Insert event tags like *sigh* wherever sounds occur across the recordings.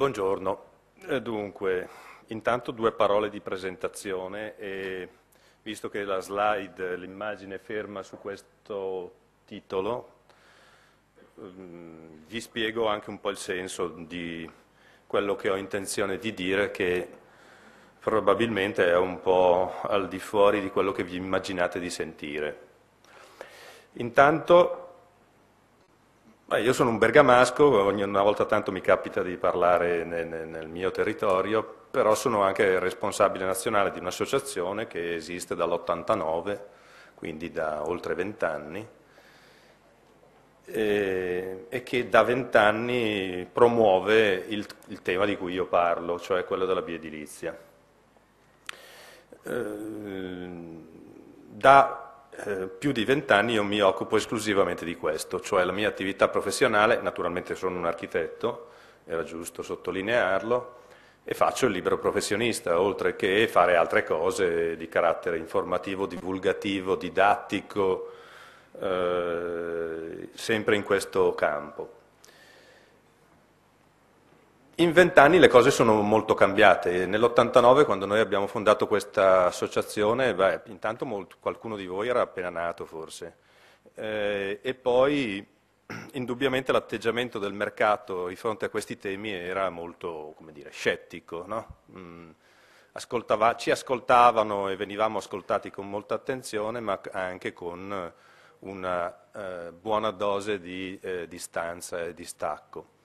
buongiorno. Eh, dunque, intanto due parole di presentazione e visto che la slide, l'immagine ferma su questo titolo, mm, vi spiego anche un po' il senso di quello che ho intenzione di dire che probabilmente è un po' al di fuori di quello che vi immaginate di sentire. Intanto Beh, io sono un bergamasco, ogni, una volta tanto mi capita di parlare nel, nel mio territorio, però sono anche responsabile nazionale di un'associazione che esiste dall'89, quindi da oltre vent'anni, e, e, che da vent'anni promuove il, il, tema di cui io parlo, cioè quello della biedilizia. Eh, da eh, più di vent'anni io mi occupo esclusivamente di questo, cioè la mia attività professionale, naturalmente sono un architetto, era giusto sottolinearlo, e faccio il libero professionista, oltre che fare altre cose di carattere informativo, divulgativo, didattico, eh, sempre in questo campo. In vent'anni le cose sono molto cambiate. Nell'89, quando noi abbiamo fondato questa associazione, beh, intanto molto, qualcuno di voi era appena nato forse, eh, e poi *clears throat* indubbiamente l'atteggiamento del mercato di fronte a questi temi era molto dire, scettico. No? Mm, ascoltava, ci ascoltavano e venivamo ascoltati con molta attenzione, ma anche con una eh, buona dose di eh, distanza e distacco.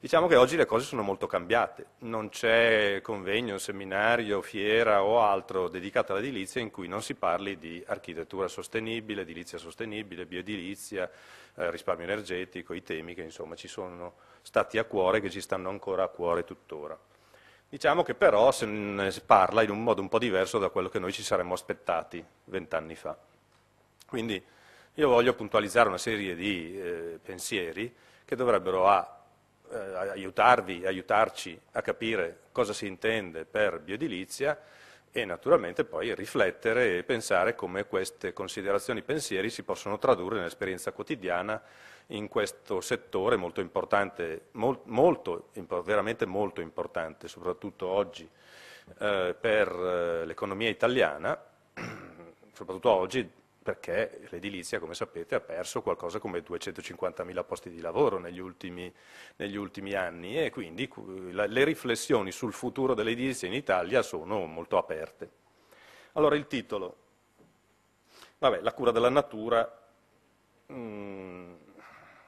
Diciamo che oggi le cose sono molto cambiate, non c'è convegno, seminario, fiera o altro dedicato all'edilizia in cui non si parli di architettura sostenibile, edilizia sostenibile, bioedilizia, eh, risparmio energetico, i temi che insomma ci sono stati a cuore e che ci stanno ancora a cuore tuttora. Diciamo che però se ne parla in un modo un po' diverso da quello che noi ci saremmo aspettati vent'anni fa. Quindi io voglio puntualizzare una serie di eh, pensieri che dovrebbero a eh, aiutarvi, aiutarci a capire cosa si intende per bioedilizia e naturalmente poi riflettere e pensare come queste considerazioni e pensieri si possono tradurre nell'esperienza quotidiana in questo settore molto importante, mol, molto, veramente molto importante, soprattutto oggi eh, per eh, l'economia italiana, *clears throat* soprattutto oggi perché l'edilizia, come sapete, ha perso qualcosa come 250.000 posti di lavoro negli ultimi, negli ultimi anni e quindi la, le riflessioni sul futuro dell'edilizia in Italia sono molto aperte. Allora il titolo, Vabbè, la cura della natura mh, mm,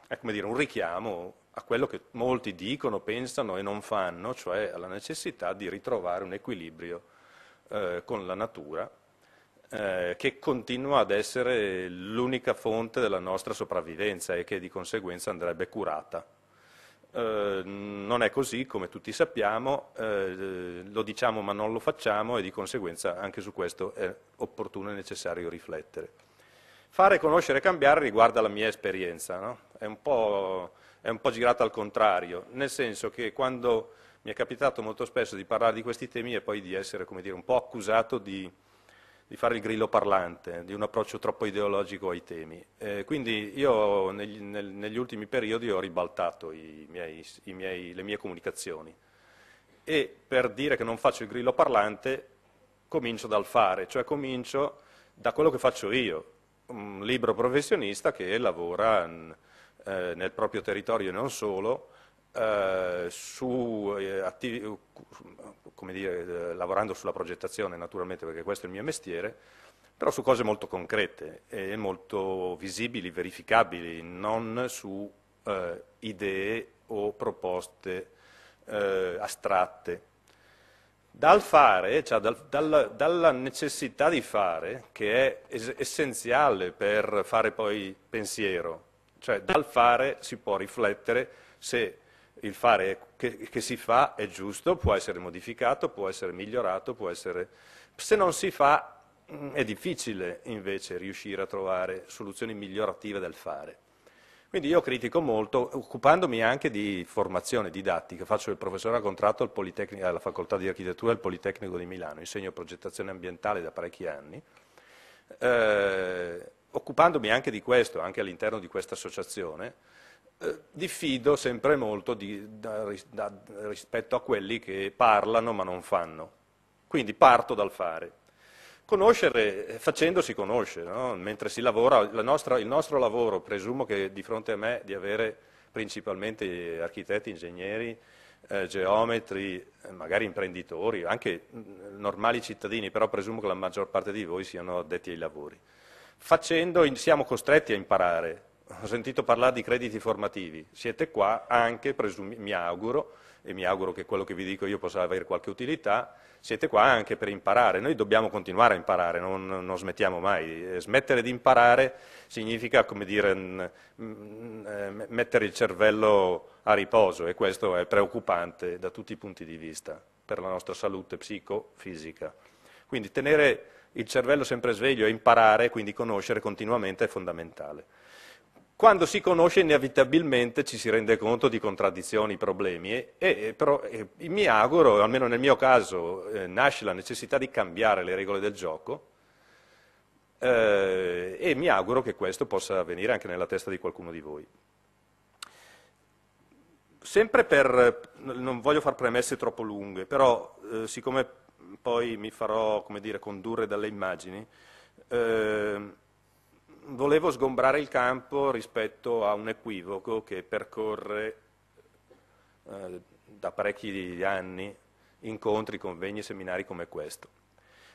è come dire un richiamo a quello che molti dicono, pensano e non fanno, cioè alla necessità di ritrovare un equilibrio eh, con la natura eh, che continua ad essere l'unica fonte della nostra sopravvivenza e che di conseguenza andrebbe curata. Eh, non è così, come tutti sappiamo, eh, lo diciamo ma non lo facciamo e di conseguenza anche su questo è opportuno e necessario riflettere. Fare, conoscere e cambiare riguarda la mia esperienza, no? è, un è un po' girata al contrario, nel senso che quando mi è capitato molto spesso di parlare di questi temi e poi di essere dire, un po' accusato di di fare il grillo parlante, di un approccio troppo ideologico ai temi. Eh, quindi io negli, nel, negli, ultimi periodi ho ribaltato i miei, i miei, le mie comunicazioni e per dire che non faccio il grillo parlante comincio dal fare, cioè comincio da quello che faccio io, un libro professionista che lavora n, eh, nel proprio territorio e non solo, eh, su, eh, attivi, dire, eh, lavorando sulla progettazione naturalmente perché questo è il mio mestiere, però su cose molto concrete e molto visibili, verificabili, non su eh, idee o proposte eh, astratte. Dal fare, cioè dal, dal, dalla necessità di fare, che è es- essenziale per fare poi pensiero, cioè dal fare si può riflettere se il fare che, che, si fa è giusto, può essere modificato, può essere migliorato, può essere... Se non si fa mm, è difficile invece riuscire a trovare soluzioni migliorative del fare. Quindi io critico molto, occupandomi anche di formazione didattica, faccio il professore a contratto al alla Facoltà di Architettura del Politecnico di Milano, insegno progettazione ambientale da parecchi anni, eh, occupandomi anche di questo, anche all'interno di questa associazione, eh, diffido sempre molto di, da, da, rispetto a quelli che parlano ma non fanno. Quindi parto dal fare. Conoscere, eh, facendo si conosce, no? mentre si lavora, nostra, il nostro lavoro, presumo che di fronte a me di avere principalmente architetti, ingegneri, eh, geometri, eh, magari imprenditori, anche mm, normali cittadini, però presumo che la maggior parte di voi siano addetti ai lavori. Facendo siamo costretti a imparare, ho sentito parlare di crediti formativi, siete qua anche, presumi, mi auguro, e mi auguro che quello che vi dico io possa avere qualche utilità, siete qua anche per imparare, noi dobbiamo continuare a imparare, non, non smettiamo mai, smettere di imparare significa come dire, eh, mettere il cervello a riposo e questo è preoccupante da tutti i punti di vista per la nostra salute psicofisica. Quindi tenere il cervello sempre sveglio e imparare, quindi conoscere continuamente è fondamentale. Quando si conosce inevitabilmente ci si rende conto di contraddizioni, problemi, e, e però e, mi auguro, almeno nel mio caso, eh, nasce la necessità di cambiare le regole del gioco eh, e mi auguro che questo possa avvenire anche nella testa di qualcuno di voi. Sempre per, non voglio fare premesse troppo lunghe, però eh, siccome poi mi farò dire, condurre dalle immagini, eh, volevo sgombrare il campo rispetto a un equivoco che percorre eh, da parecchi anni incontri, convegni, e seminari come questo.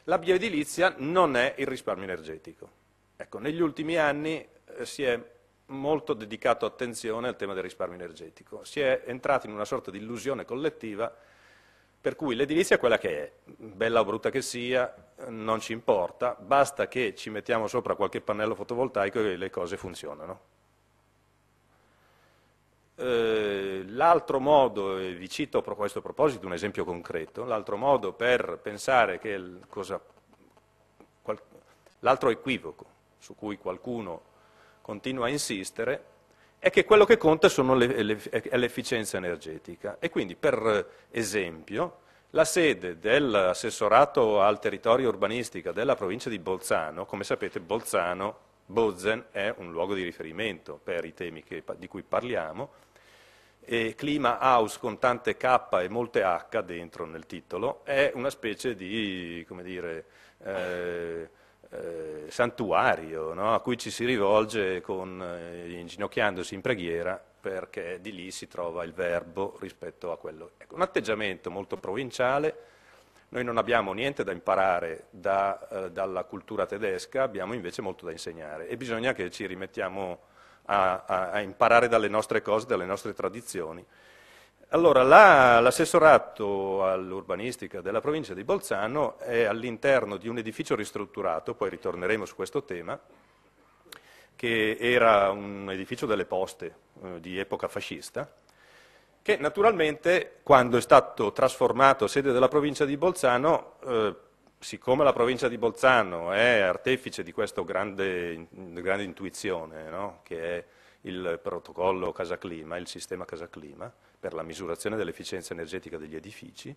La bioedilizia non è il risparmio energetico. Ecco, negli ultimi anni eh, si è molto dedicato attenzione al tema del risparmio energetico. Si è entrati in una sorta di illusione collettiva per cui l'edilizia è quella che è, bella o brutta che sia, non ci importa, basta che ci mettiamo sopra qualche pannello fotovoltaico e le cose funzionano. Eh, l'altro modo, e vi cito a questo proposito un esempio concreto, l'altro modo per pensare che l'altro equivoco su cui qualcuno continua a insistere è che quello che conta le, le, è l'efficienza energetica. E quindi, per esempio, la sede dell'assessorato al territorio urbanistica della provincia di Bolzano, come sapete Bolzano, Bozen è un luogo di riferimento per i temi che, di cui parliamo, E clima house con tante K e molte H dentro nel titolo è una specie di, come dire, eh, eh, santuario no? a cui ci si rivolge con, eh, inginocchiandosi in preghiera perché di lì si trova il verbo rispetto a quello. Ecco, un atteggiamento molto provinciale, noi non abbiamo niente da imparare da, eh, dalla cultura tedesca, abbiamo invece molto da insegnare e bisogna che ci rimettiamo a, a, a imparare dalle nostre cose, dalle nostre tradizioni. Allora, l'assessorato all'urbanistica della provincia di Bolzano è all'interno di un edificio ristrutturato, poi ritorneremo su questo tema, che era un edificio delle poste eh, di epoca fascista, che naturalmente quando è stato trasformato a sede della provincia di Bolzano, eh, siccome la provincia di Bolzano è artefice di questa grande, grande, intuizione, no? che è il protocollo Casaclima, il sistema Casaclima, per la misurazione dell'efficienza energetica degli edifici,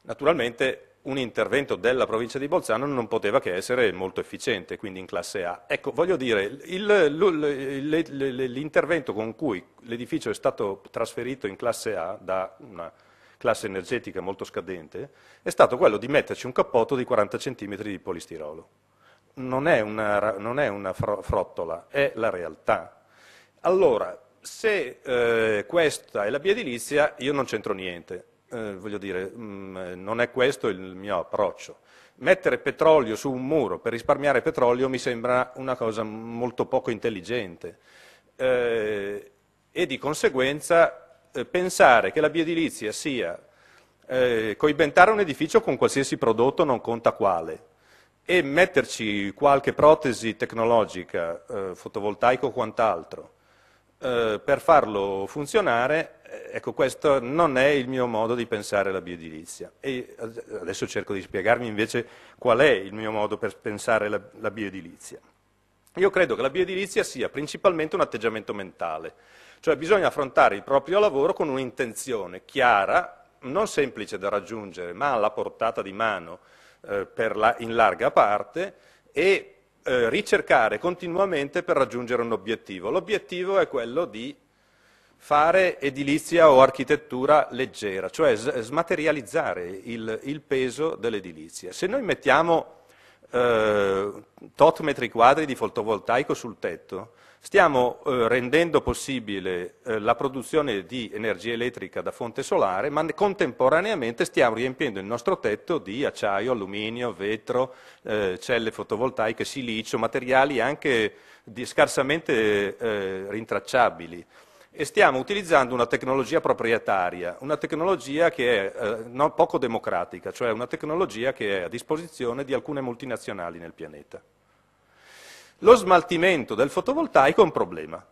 naturalmente un intervento della provincia di Bolzano non poteva che essere molto efficiente, quindi in classe A. Ecco, voglio dire, l'intervento con cui l'edificio è stato trasferito in classe A da una classe energetica molto scadente è stato quello di metterci un cappotto di 40 cm di polistirolo. Non è una, non è una frottola, è la realtà. Allora, se eh, questa è la via edilizia io non c'entro niente, eh, voglio dire, mh, mm, eh, non è questo il mio approccio. Mettere petrolio su un muro per risparmiare petrolio mi sembra una cosa molto poco intelligente eh, e di conseguenza eh, pensare che la via edilizia sia eh, coibentare un edificio con qualsiasi prodotto, non conta quale, e metterci qualche protesi tecnologica, fotovoltaico o quant'altro, eh, per farlo funzionare, eh, ecco questo non è il mio modo di pensare la bioedilizia. E adesso cerco di spiegarmi invece qual è il mio modo per pensare la, la bioedilizia. Io credo che la bioedilizia sia principalmente un atteggiamento mentale, cioè bisogna affrontare il proprio lavoro con un'intenzione chiara, non semplice da raggiungere, ma alla portata di mano eh, la, in larga parte e eh, ricercare continuamente per raggiungere un obiettivo. L'obiettivo è quello di fare edilizia o architettura leggera, cioè smaterializzare il, il peso dell'edilizia. Se noi mettiamo eh, tot metri quadri di fotovoltaico sul tetto, Stiamo eh, rendendo possibile eh, la produzione di energia elettrica da fonte solare, ma contemporaneamente stiamo riempiendo il nostro tetto di acciaio, alluminio, vetro, eh, celle fotovoltaiche, silicio, materiali anche scarsamente eh, rintracciabili e stiamo utilizzando una tecnologia proprietaria, una tecnologia che è eh, no, poco democratica, cioè una tecnologia che è a disposizione di alcune multinazionali nel pianeta. Lo smaltimento del fotovoltaico è un problema,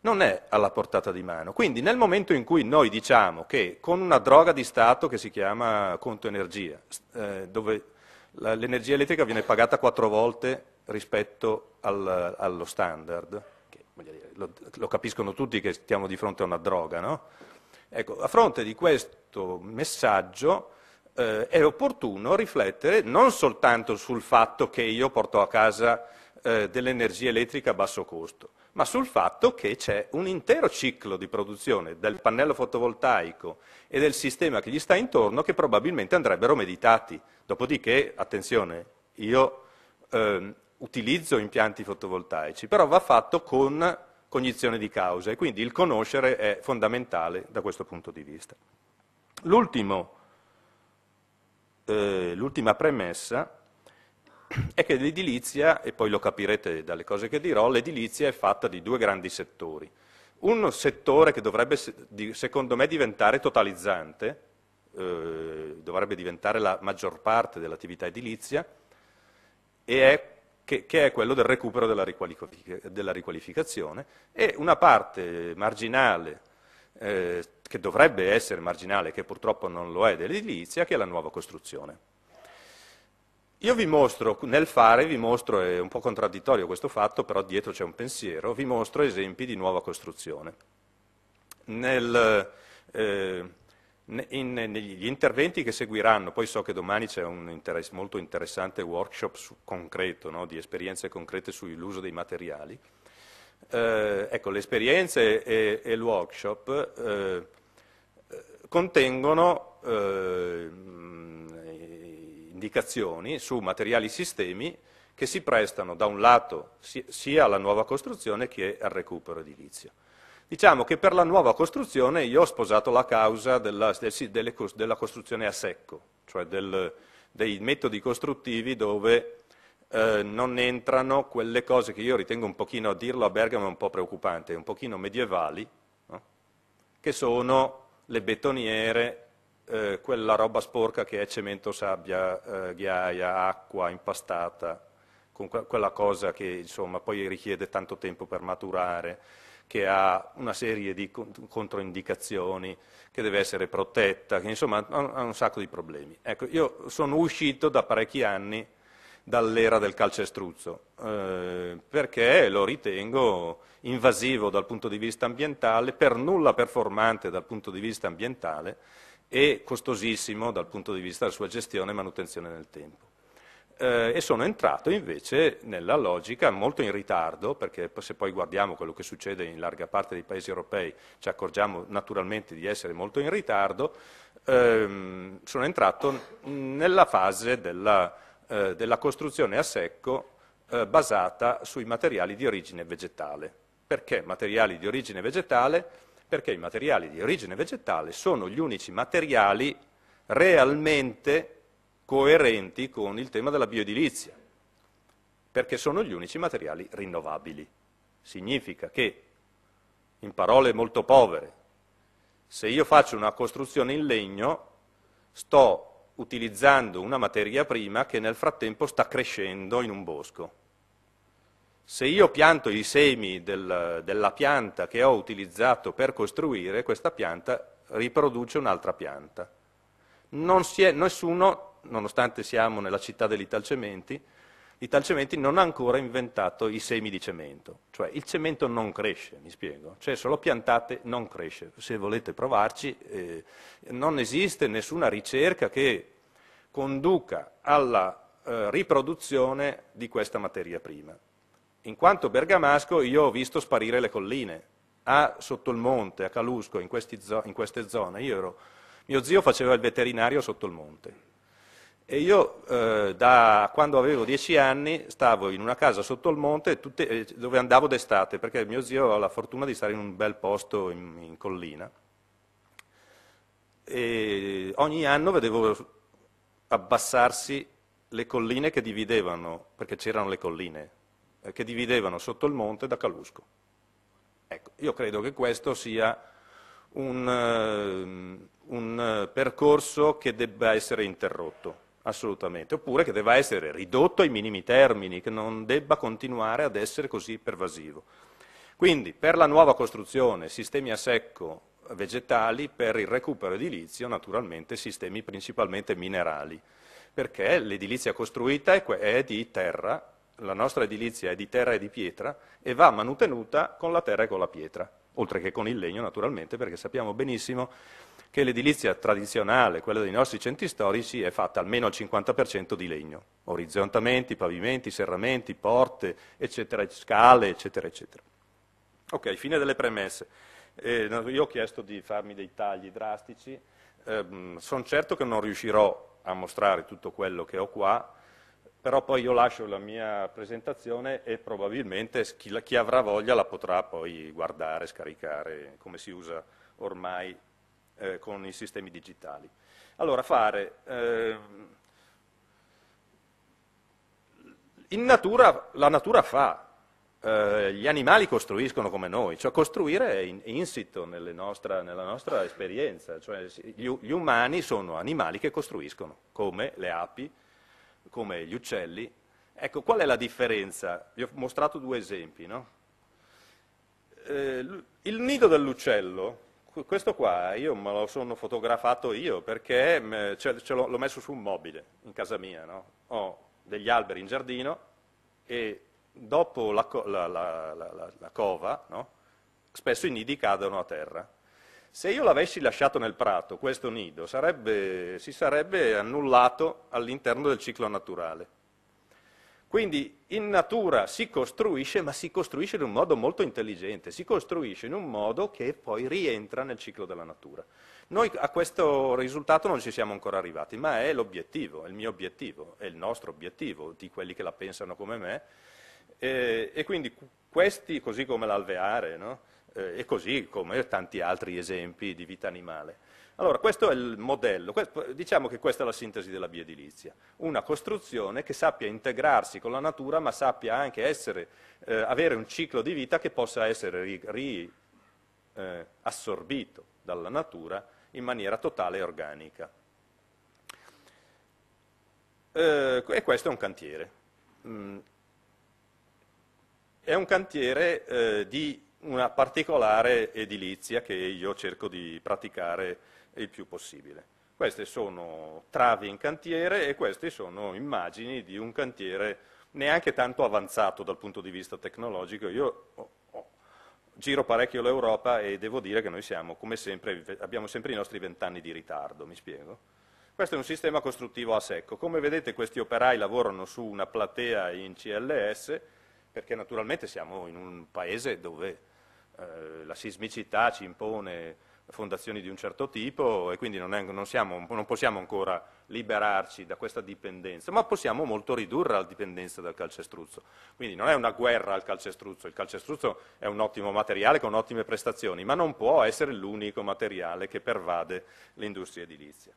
non è alla portata di mano. Quindi nel momento in cui noi diciamo che con una droga di Stato che si chiama conto energia, eh, dove l'energia elettrica viene pagata quattro volte rispetto al, allo standard, che, dire, lo, lo, capiscono tutti che stiamo di fronte a una droga, no? Ecco, a fronte di questo messaggio eh, è opportuno riflettere non soltanto sul fatto che io porto a casa eh, dell'energia elettrica a basso costo, ma sul fatto che c'è un intero ciclo di produzione del pannello fotovoltaico e del sistema che gli sta intorno che probabilmente andrebbero meditati. Dopodiché, attenzione, io eh, utilizzo impianti fotovoltaici, però va fatto con cognizione di causa e quindi il conoscere è fondamentale da questo punto di vista. Eh, l'ultima eh, premessa è che l'edilizia, e poi lo capirete dalle cose che dirò, l'edilizia è fatta di due grandi settori. Un settore che dovrebbe, secondo me, diventare totalizzante, eh, dovrebbe diventare la maggior parte dell'attività edilizia, è, che, che, è quello del recupero della, riqualific- della, riqualificazione, e una parte marginale, eh, che dovrebbe essere marginale, che purtroppo non lo è, dell'edilizia, che è la nuova costruzione. Io vi mostro, nel fare vi mostro, è un po' contraddittorio questo fatto, però dietro c'è un pensiero, vi mostro esempi di nuova costruzione. Nel, eh, in, negli interventi che seguiranno, poi so che domani c'è un interess molto interessante workshop su, concreto, no, di esperienze concrete sull'uso dei materiali, eh, ecco, le esperienze e, e il workshop eh, contengono eh, indicazioni su materiali sistemi che si prestano da un lato sia alla nuova costruzione che al recupero edilizio. Diciamo che per la nuova costruzione io ho sposato la causa della, del, della costruzione a secco, cioè del, dei metodi costruttivi dove eh, non entrano quelle cose che io ritengo un pochino, a dirlo a Bergamo è un po' preoccupante, un pochino medievali, no? che sono le betoniere eh, quella roba sporca che è cemento, sabbia, eh, ghiaia, acqua impastata, con que quella cosa che insomma, poi richiede tanto tempo per maturare, che ha una serie di controindicazioni, che deve essere protetta, che insomma ha un sacco di problemi. Ecco, io sono uscito da parecchi anni dall'era del calcestruzzo, eh, perché lo ritengo invasivo dal punto di vista ambientale, per nulla performante dal punto di vista ambientale, e costosissimo dal punto di vista della sua gestione e manutenzione nel tempo. Eh, e sono entrato invece nella logica molto in ritardo, perché se poi guardiamo quello che succede in larga parte dei paesi europei ci accorgiamo naturalmente di essere molto in ritardo, ehm, sono entrato nella fase della, eh, della costruzione a secco eh, basata sui materiali di origine vegetale. Perché materiali di origine vegetale? perché i materiali di origine vegetale sono gli unici materiali realmente coerenti con il tema della bioedilizia, perché sono gli unici materiali rinnovabili. Significa che, in parole molto povere, se io faccio una costruzione in legno, sto utilizzando una materia prima che nel frattempo sta crescendo in un bosco se io pianto i semi del, della pianta che ho utilizzato per costruire, questa pianta riproduce un'altra pianta. Non si è, nessuno, nonostante siamo nella città degli talcementi, i non ha ancora inventato i semi di cemento. Cioè il cemento non cresce, mi spiego. Cioè se lo piantate non cresce. Se volete provarci, eh, non esiste nessuna ricerca che conduca alla eh, riproduzione di questa materia prima. In quanto bergamasco io ho visto sparire le colline, a sotto il monte, a Calusco, in, zo- in queste zone. Ero, mio zio faceva il veterinario sotto il monte. E io eh, da quando avevo dieci anni stavo in una casa sotto il monte tutte, eh, dove andavo d'estate, perché mio zio ha la fortuna di stare in un bel posto in, in collina. E ogni anno vedevo abbassarsi le colline che dividevano, perché c'erano le colline, eh, che dividevano sotto il monte da Calusco. Ecco, io credo che questo sia un, eh, un eh, percorso che debba essere interrotto assolutamente, oppure che debba essere ridotto ai minimi termini, che non debba continuare ad essere così pervasivo. Quindi per la nuova costruzione sistemi a secco vegetali, per il recupero edilizio naturalmente sistemi principalmente minerali, perché l'edilizia costruita è di terra la nostra edilizia è di terra e di pietra e va manutenuta con la terra e con la pietra, oltre che con il legno naturalmente, perché sappiamo benissimo che l'edilizia tradizionale, quella dei nostri centri storici, è fatta almeno al 50% di legno, orizzontamenti, pavimenti, serramenti, porte, eccetera, scale, eccetera, eccetera. Ok, fine delle premesse. Eh, io ho chiesto di farmi dei tagli drastici, eh, sono certo che non riuscirò a mostrare tutto quello che ho qua, però poi io lascio la mia presentazione e probabilmente chi, la, chi avrà voglia la potrà poi guardare, scaricare, come si usa ormai eh, con i sistemi digitali. Allora, fare... Eh, in natura, la natura fa, eh, gli animali costruiscono come noi, cioè costruire è in, insito nostra, nella nostra esperienza, cioè gli, gli umani sono animali che costruiscono, come le api, come gli uccelli. Ecco, qual è la differenza? Vi ho mostrato due esempi, no? eh, il nido dell'uccello, questo qua io me lo sono fotografato io perché ce, ce l'ho, l'ho, messo su un mobile in casa mia, no? Ho degli alberi in giardino e dopo la, la, la, la cova, no? Spesso i nidi cadono a terra se io l'avessi lasciato nel prato, questo nido sarebbe, si sarebbe annullato all'interno del ciclo naturale. Quindi in natura si costruisce, ma si costruisce in un modo molto intelligente, si costruisce in un modo che poi rientra nel ciclo della natura. Noi a questo risultato non ci siamo ancora arrivati, ma è l'obiettivo, è il mio obiettivo, è il nostro obiettivo, di quelli che la pensano come me. E, e quindi questi, così come l'alveare, no? eh, e così come tanti altri esempi di vita animale. Allora, questo è il modello, questo, diciamo che questa è la sintesi della biedilizia, una costruzione che sappia integrarsi con la natura ma sappia anche essere, eh, avere un ciclo di vita che possa essere riassorbito ri, eh, dalla natura in maniera totale e organica. Eh, e questo è un cantiere. Mm. È un cantiere eh, di una particolare edilizia che io cerco di praticare il più possibile. Queste sono travi in cantiere e queste sono immagini di un cantiere neanche tanto avanzato dal punto di vista tecnologico. Io oh, oh, giro parecchio l'Europa e devo dire che noi siamo, come sempre, abbiamo sempre i nostri vent'anni di ritardo, mi spiego? Questo è un sistema costruttivo a secco. Come vedete questi operai lavorano su una platea in CLS perché naturalmente siamo in un paese dove eh, la sismicità ci impone fondazioni di un certo tipo e quindi non, è, non, siamo, non, possiamo ancora liberarci da questa dipendenza, ma possiamo molto ridurre la dipendenza dal calcestruzzo. Quindi non è una guerra al calcestruzzo, il calcestruzzo è un ottimo materiale con ottime prestazioni, ma non può essere l'unico materiale che pervade l'industria edilizia.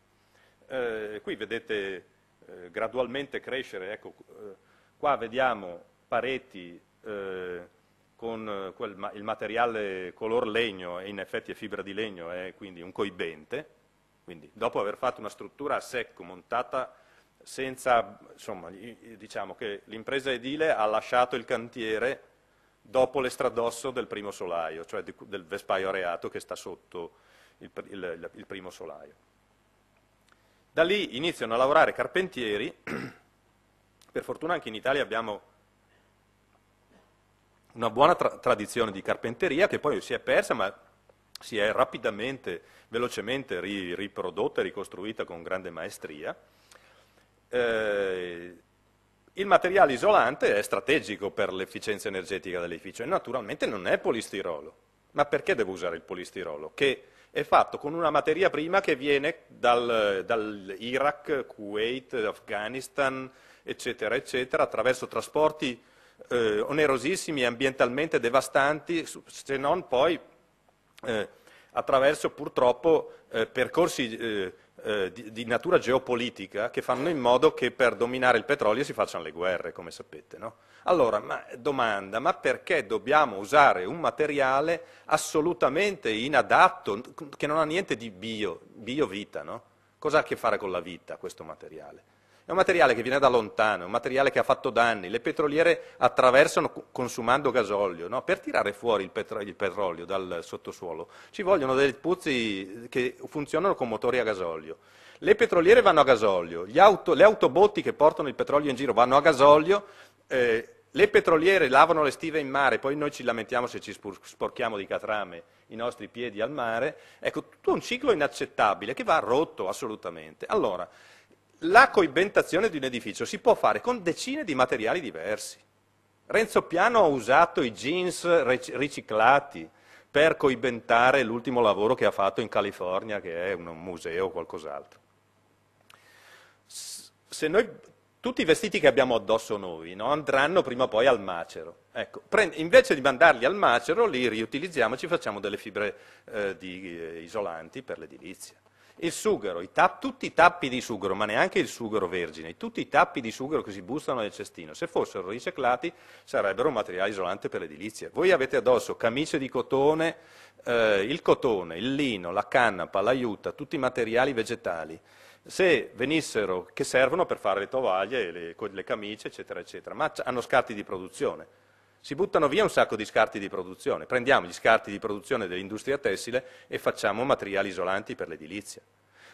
Eh, qui vedete eh, gradualmente crescere, ecco, eh, qua vediamo pareti eh, con eh, quel, il materiale color legno, e in effetti è fibra di legno, è quindi un coibente, quindi dopo aver fatto una struttura a secco montata senza, insomma, diciamo che l'impresa edile ha lasciato il cantiere dopo l'estradosso del primo solaio, cioè del vespaio areato che sta sotto il, il, il primo solaio. Da lì iniziano a lavorare carpentieri, *clears throat* per fortuna anche in Italia abbiamo una buona tra- tradizione di carpenteria che poi si è persa, ma si è rapidamente, velocemente ri- riprodotta e ricostruita con grande maestria. Eh, il materiale isolante è strategico per l'efficienza energetica dell'edificio e naturalmente non è polistirolo. Ma perché devo usare il polistirolo? Che è fatto con una materia prima che viene dal, dall'Iraq, Kuwait, Afghanistan, eccetera, eccetera, attraverso trasporti eh, onerosissimi e ambientalmente devastanti, se non poi eh, attraverso purtroppo eh, percorsi eh, eh, di, di, natura geopolitica che fanno in modo che per dominare il petrolio si facciano le guerre, come sapete. No? Allora, ma, domanda, ma perché dobbiamo usare un materiale assolutamente inadatto, che non ha niente di bio, bio vita, no? Cosa ha a che fare con la vita questo materiale? È un materiale che viene da lontano, è un materiale che ha fatto danni. Le petroliere attraversano consumando gasolio. No? Per tirare fuori il, petro- il, petrolio dal sottosuolo ci vogliono dei puzzi che funzionano con motori a gasolio. Le petroliere vanno a gasolio, auto- le autobotti che portano il petrolio in giro vanno a gasolio. Eh, le petroliere lavano le stive in mare, poi noi ci lamentiamo se ci sporchiamo di catrame i nostri piedi al mare. Ecco, tutto un ciclo inaccettabile che va rotto assolutamente. Allora, la coibentazione di un edificio si può fare con decine di materiali diversi. Renzo Piano ha usato i jeans riciclati per coibentare l'ultimo lavoro che ha fatto in California, che è un museo o qualcos'altro. Noi, tutti i vestiti che abbiamo addosso noi no, andranno prima o poi al macero. Ecco, prende, invece di mandarli al macero, li riutilizziamo e ci facciamo delle fibre eh, di, eh, isolanti per l'edilizia. Il sughero, i tapp, tutti i tappi di sughero, ma neanche il sughero vergine, tutti i tappi di sughero che si bussano nel cestino, se fossero riciclati sarebbero un materiale isolante per l'edilizia. Voi avete addosso camicie di cotone, eh, il cotone, il lino, la canapa, l'aiuta, tutti i materiali vegetali se venissero, che servono per fare le tovaglie, le, le camicie, eccetera, eccetera, ma hanno scarti di produzione. Si buttano via un sacco di scarti di produzione. Prendiamo gli scarti di produzione dell'industria tessile e facciamo materiali isolanti per l'edilizia.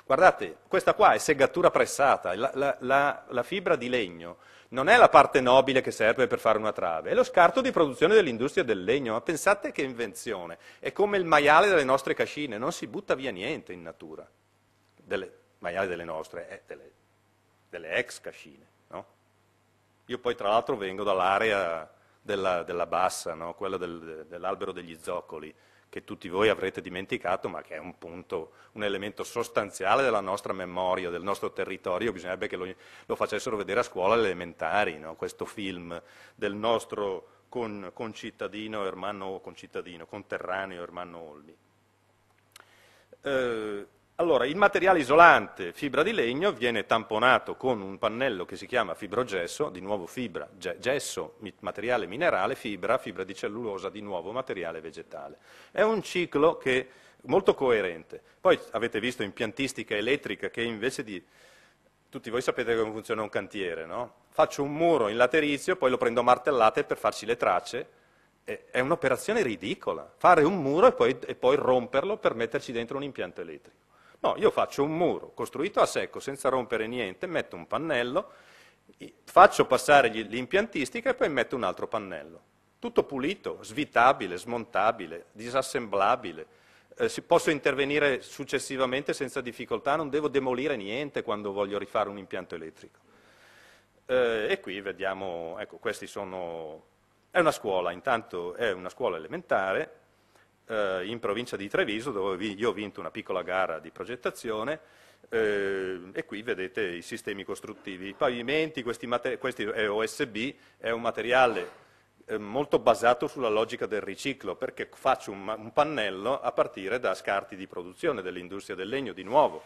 Guardate, questa qua è segatura pressata, la, la, la, la, fibra di legno non è la parte nobile che serve per fare una trave, è lo scarto di produzione dell'industria del legno. Ma pensate che invenzione, è come il maiale delle nostre cascine, non si butta via niente in natura. Delle, maiale delle nostre, eh, delle, delle, ex cascine. No? Io poi tra l'altro vengo dall'area della, della bassa, no? quella del, dell'albero degli zoccoli, che tutti voi avrete dimenticato, ma che è un punto, un elemento sostanziale della nostra memoria, del nostro territorio, bisognerebbe che lo, lo facessero vedere a scuola alle elementari, no? questo film del nostro con, ermanno, hermano, concittadino, conterraneo, ermanno Olmi. Eh, allora, il materiale isolante, fibra di legno, viene tamponato con un pannello che si chiama fibrogesso, di nuovo fibra, gesso, materiale minerale, fibra, fibra di cellulosa, di nuovo materiale vegetale. È un ciclo che, molto coerente. Poi avete visto impiantistica elettrica che invece di... Tutti voi sapete come funziona un cantiere, no? Faccio un muro in laterizio, poi lo prendo a martellate per farci le tracce, è un'operazione ridicola, fare un muro e poi, e poi romperlo per metterci dentro un impianto elettrico. No, io faccio un muro costruito a secco, senza rompere niente, metto un pannello, faccio passare l'impiantistica e poi metto un altro pannello. Tutto pulito, svitabile, smontabile, disassemblabile. Eh, posso intervenire successivamente senza difficoltà, non devo demolire niente quando voglio rifare un impianto elettrico. Eh, e qui vediamo, ecco, questi sono... È una scuola, intanto è una scuola elementare, eh, in provincia di Treviso dove io ho vinto una piccola gara di progettazione eh, e qui vedete i sistemi costruttivi. I pavimenti, questi, questi è OSB, è un materiale eh, molto basato sulla logica del riciclo, perché faccio un, un pannello a partire da scarti di produzione dell'industria del legno di nuovo.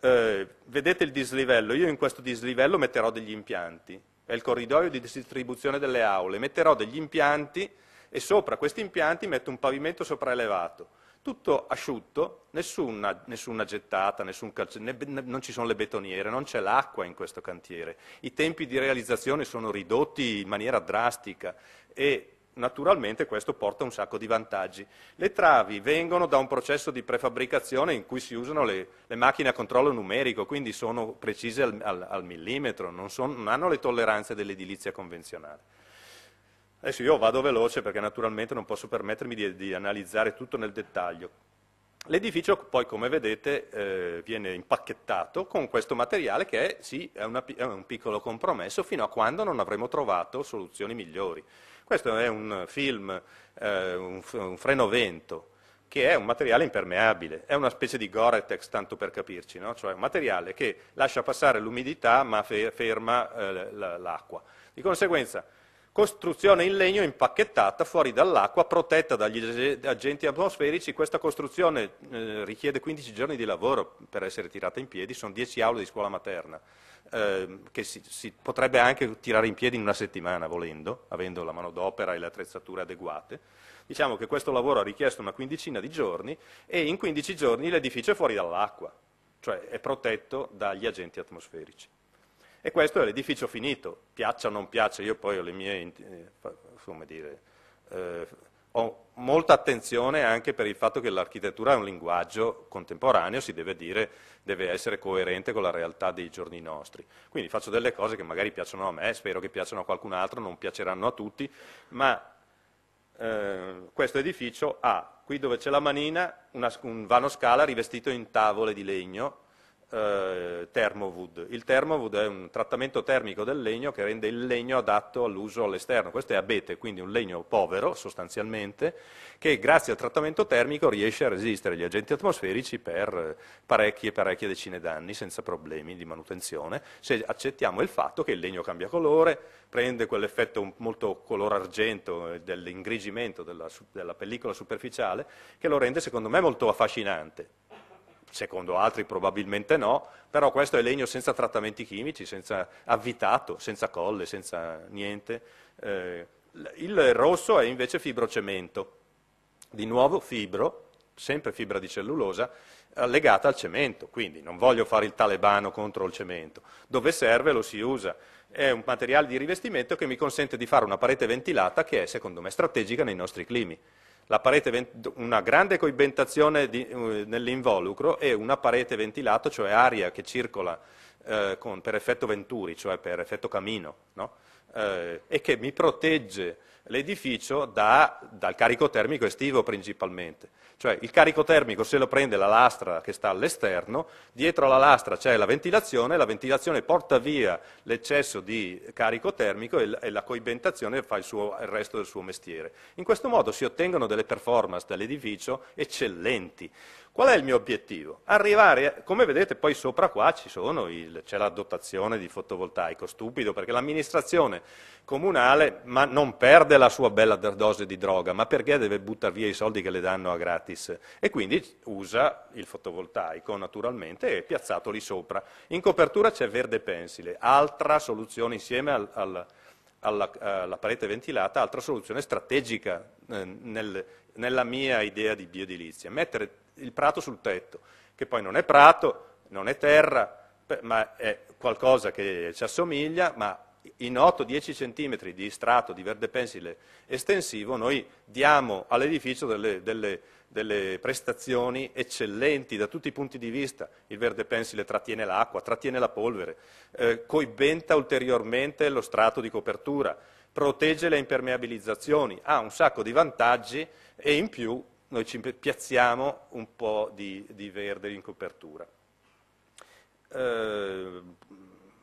Eh, vedete il dislivello, io in questo dislivello metterò degli impianti, è il corridoio di distribuzione delle aule, metterò degli impianti e sopra questi impianti mette un pavimento sopraelevato. Tutto asciutto, nessuna, nessuna gettata, nessun calcio, ne, ne, non ci sono le betoniere, non c'è l'acqua in questo cantiere. I tempi di realizzazione sono ridotti in maniera drastica e naturalmente questo porta un sacco di vantaggi. Le travi vengono da un processo di prefabbricazione in cui si usano le, le macchine a controllo numerico, quindi sono precise al, al, al millimetro, non, son, non hanno le tolleranze dell'edilizia convenzionale. Adesso io vado veloce perché naturalmente non posso permettermi di, di analizzare tutto nel dettaglio. L'edificio poi, come vedete, eh, viene impacchettato con questo materiale che è, sì, è, una, è un piccolo compromesso fino a quando non avremo trovato soluzioni migliori. Questo è un film, eh, un, un frenovento, che è un materiale impermeabile, è una specie di Gore-Tex, tanto per capirci, no? cioè un materiale che lascia passare l'umidità ma ferma eh, l'acqua. Di conseguenza costruzione in legno impacchettata fuori dall'acqua, protetta dagli agenti atmosferici. Questa costruzione eh, richiede 15 giorni di lavoro per essere tirata in piedi, sono 10 aule di scuola materna, eh, che si, si, potrebbe anche tirare in piedi in una settimana volendo, avendo la manodopera e le attrezzature adeguate. Diciamo che questo lavoro ha richiesto una quindicina di giorni e in 15 giorni l'edificio è fuori dall'acqua, cioè è protetto dagli agenti atmosferici. E questo è l'edificio finito, piaccia o non piaccia, io poi ho le mie, eh, come dire, eh, ho molta attenzione anche per il fatto che l'architettura è un linguaggio contemporaneo, si deve dire, deve essere coerente con la realtà dei giorni nostri. Quindi faccio delle cose che magari piacciono a me, spero che piacciono a qualcun altro, non piaceranno a tutti, ma eh, questo edificio ha qui dove c'è la manina una, un vano scala rivestito in tavole di legno eh, termowood. Il termowood è un trattamento termico del legno che rende il legno adatto all'uso all'esterno. Questo è abete, quindi un legno povero sostanzialmente, che grazie al trattamento termico riesce a resistere agli agenti atmosferici per parecchie, e parecchie decine d'anni senza problemi di manutenzione, se accettiamo il fatto che il legno cambia colore, prende quell'effetto molto color argento eh, dell'ingrigimento della, della pellicola superficiale, che lo rende secondo me molto affascinante Secondo altri probabilmente no, però questo è legno senza trattamenti chimici, senza avvitato, senza colle, senza niente. Eh, il rosso è invece fibrocemento, di nuovo fibro, sempre fibra di cellulosa, legata al cemento, quindi non voglio fare il talebano contro il cemento, dove serve lo si usa, è un materiale di rivestimento che mi consente di fare una parete ventilata che è secondo me strategica nei nostri climi la parete, una grande coibentazione di, eh, nell'involucro e una parete ventilata, cioè aria che circola uh, con, per effetto Venturi, cioè per effetto Camino, no? Eh, e che mi protegge l'edificio da, dal carico termico estivo principalmente. Cioè il carico termico se lo prende la lastra che sta all'esterno, dietro alla lastra c'è la ventilazione, la ventilazione porta via l'eccesso di carico termico e, e la coibentazione fa il, suo, il resto del suo mestiere. In questo modo si ottengono delle performance dell'edificio eccellenti. Qual è il mio obiettivo? Arrivare, come vedete poi sopra qua il, c'è la dotazione di fotovoltaico, stupido perché l'amministrazione comunale non perde la sua bella dose di droga, ma perché deve buttare via i soldi che le danno a gratis e quindi usa il fotovoltaico naturalmente e piazzato lì sopra. In copertura c'è verde pensile, altra soluzione insieme al, al alla, alla, parete ventilata, altra soluzione strategica eh, nel, nella mia idea di biodilizia, mettere il prato sul tetto, che poi non è prato, non è terra, ma è qualcosa che ci assomiglia, ma in 8-10 cm di strato di verde pensile estensivo noi diamo all'edificio delle, delle, delle, prestazioni eccellenti da tutti i punti di vista. Il verde pensile trattiene l'acqua, trattiene la polvere, eh, coibenta ulteriormente lo strato di copertura, protegge le impermeabilizzazioni, ha un sacco di vantaggi e in più noi ci piazziamo un po' di, di verde in copertura. Eh,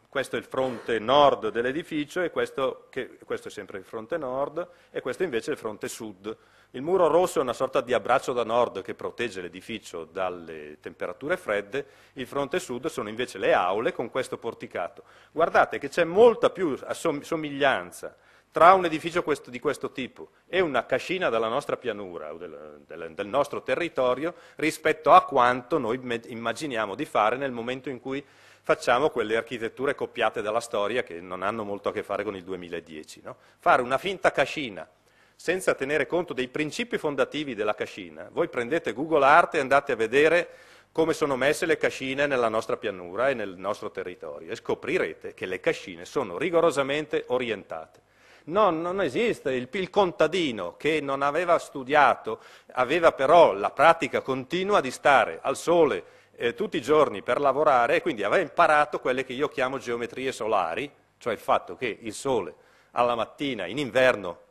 questo è il fronte nord dell'edificio e questo, che, questo, è sempre il fronte nord e questo invece è il fronte sud. Il muro rosso è una sorta di abbraccio da nord che protegge l'edificio dalle temperature fredde, il fronte sud sono invece le aule con questo porticato. Guardate che c'è molta più somiglianza tra un edificio questo, di questo tipo e una cascina della nostra pianura o del, del, del nostro territorio rispetto a quanto noi immaginiamo di fare nel momento in cui facciamo quelle architetture copiate dalla storia che non hanno molto a che fare con il 2010. No? Fare una finta cascina senza tenere conto dei principi fondativi della cascina. Voi prendete Google Art e andate a vedere come sono messe le cascine nella nostra pianura e nel nostro territorio e scoprirete che le cascine sono rigorosamente orientate. No, non esiste. Il, il contadino che non aveva studiato, aveva però la pratica continua di stare al sole eh, tutti i giorni per lavorare e quindi aveva imparato quelle che io chiamo geometrie solari, cioè il fatto che il sole alla mattina in inverno,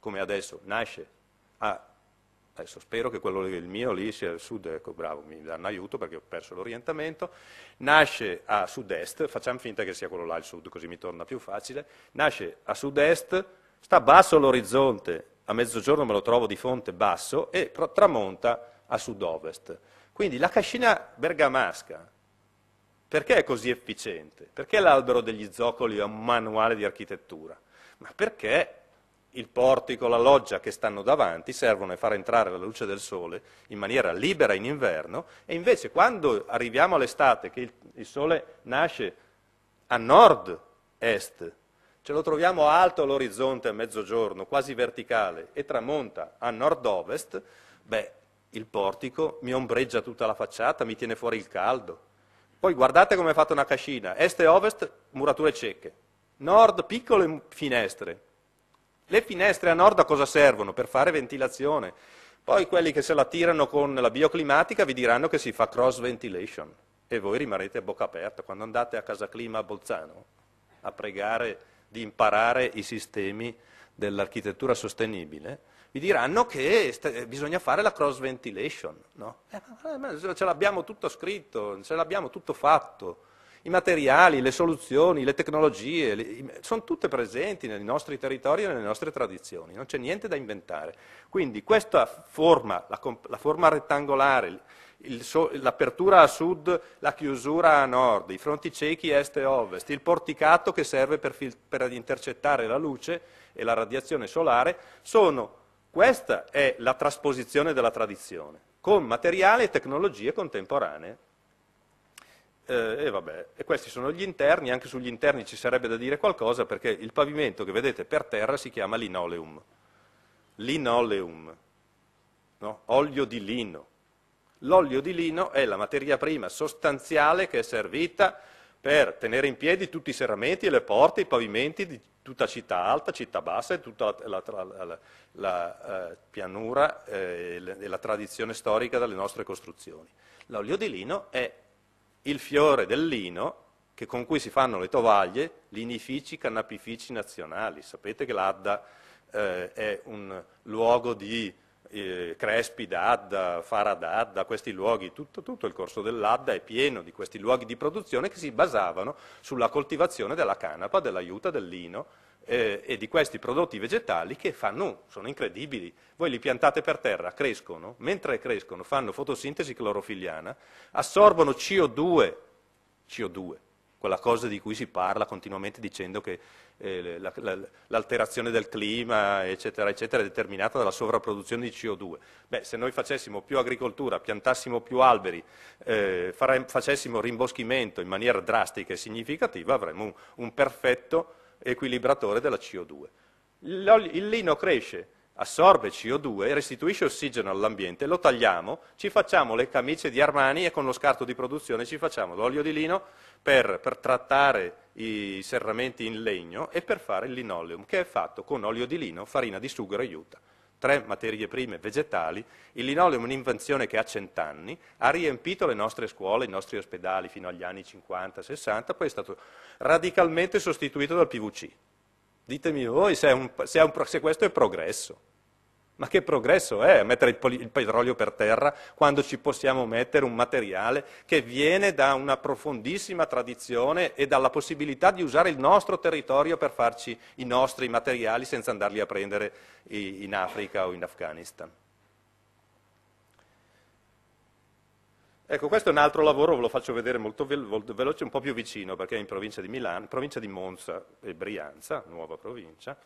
come adesso, nasce a Adesso spero che quello il mio lì sia il sud, ecco bravo, mi danno aiuto perché ho perso l'orientamento. Nasce a sud-est, facciamo finta che sia quello là il sud, così mi torna più facile. Nasce a sud-est, sta basso l'orizzonte, a mezzogiorno me lo trovo di fonte basso e tramonta a sud-ovest. Quindi la cascina bergamasca, perché è così efficiente? Perché l'albero degli zoccoli è un manuale di architettura? Ma perché il portico, la loggia che stanno davanti servono a far entrare la luce del sole in maniera libera in inverno e invece quando arriviamo all'estate che il, il sole nasce a nord-est, ce lo troviamo alto all'orizzonte a mezzogiorno, quasi verticale, e tramonta a nord-ovest, beh, il portico mi ombreggia tutta la facciata, mi tiene fuori il caldo. Poi guardate come è fatta una cascina, est e ovest murature cieche, nord piccole finestre, le finestre a nord a cosa servono? Per fare ventilazione. Poi quelli che se la tirano con la bioclimatica vi diranno che si fa cross ventilation e voi rimarrete a bocca aperta quando andate a Casa Clima a Bolzano a pregare di imparare i sistemi dell'architettura sostenibile. Vi diranno che st- bisogna fare la cross ventilation, no? eh, ma, eh, ma, ce l'abbiamo tutto scritto, ce l'abbiamo tutto fatto. I materiali, le soluzioni, le tecnologie, le, sono tutte presenti nei nostri territori e nelle nostre tradizioni, non c'è niente da inventare. Quindi questa forma, la, la forma rettangolare, So, l'apertura a sud, la chiusura a nord, i fronti ciechi est e ovest, il porticato che serve per, fil- per intercettare la luce e la radiazione solare, sono, questa è la trasposizione della tradizione, con materiali e tecnologie contemporanee. Eh, e, e questi sono gli interni, anche sugli interni ci sarebbe da dire qualcosa perché il pavimento che vedete per terra si chiama linoleum. Linoleum, no? olio di lino. L'olio di lino è la materia prima sostanziale che è servita per tenere in piedi tutti i serramenti e le porte, i pavimenti di tutta città alta, città bassa e tutta la, la, la, la eh, pianura eh, e la tradizione storica delle nostre costruzioni. L'olio di lino è il fiore del lino che, con cui si fanno le tovaglie, linifici, canapifici nazionali. Sapete che l'Adda eh, è un luogo di eh, Crespi d'Adda, Fara d'Adda, questi luoghi, tutto, tutto il corso dell'Adda è pieno di questi luoghi di produzione che si basavano sulla coltivazione della canapa, dell'aiuta, del lino, eh, e di questi prodotti vegetali che fanno, sono incredibili. Voi li piantate per terra, crescono, mentre crescono fanno fotosintesi clorofilliana, assorbono CO2, CO2 quella cosa di cui si parla continuamente dicendo che eh, la, la, l'alterazione del clima, eccetera, eccetera, è determinata dalla sovrapproduzione di CO2. Beh, se noi facessimo più agricoltura, piantassimo più alberi, eh, fare, facessimo rimboschimento in maniera drastica e significativa, avremmo un, un perfetto equilibratore della CO2. Il lino cresce, assorbe CO2, restituisce ossigeno all'ambiente, lo tagliamo, ci facciamo le camicie di Armani e con lo scarto di produzione ci facciamo l'olio di lino per, per trattare i serramenti in legno e per fare il linoleum, che è fatto con olio di lino, farina di sughero e juta tre materie prime vegetali, il linoleum è un'invenzione che ha cent'anni, ha riempito le nostre scuole, i nostri ospedali fino agli anni 50-60, poi è stato radicalmente sostituito dal PVC. Ditemi voi se, un, se, un, se questo è progresso. Ma che progresso è mettere il, poli- il, petrolio per terra quando ci possiamo mettere un materiale che viene da una profondissima tradizione e dalla possibilità di usare il nostro territorio per farci i nostri materiali senza andarli a prendere in Africa o in Afghanistan. Ecco, questo è un altro lavoro, ve lo faccio vedere molto veloce, un po' più vicino, perché è in provincia di Milano, provincia di Monza e Brianza, nuova provincia,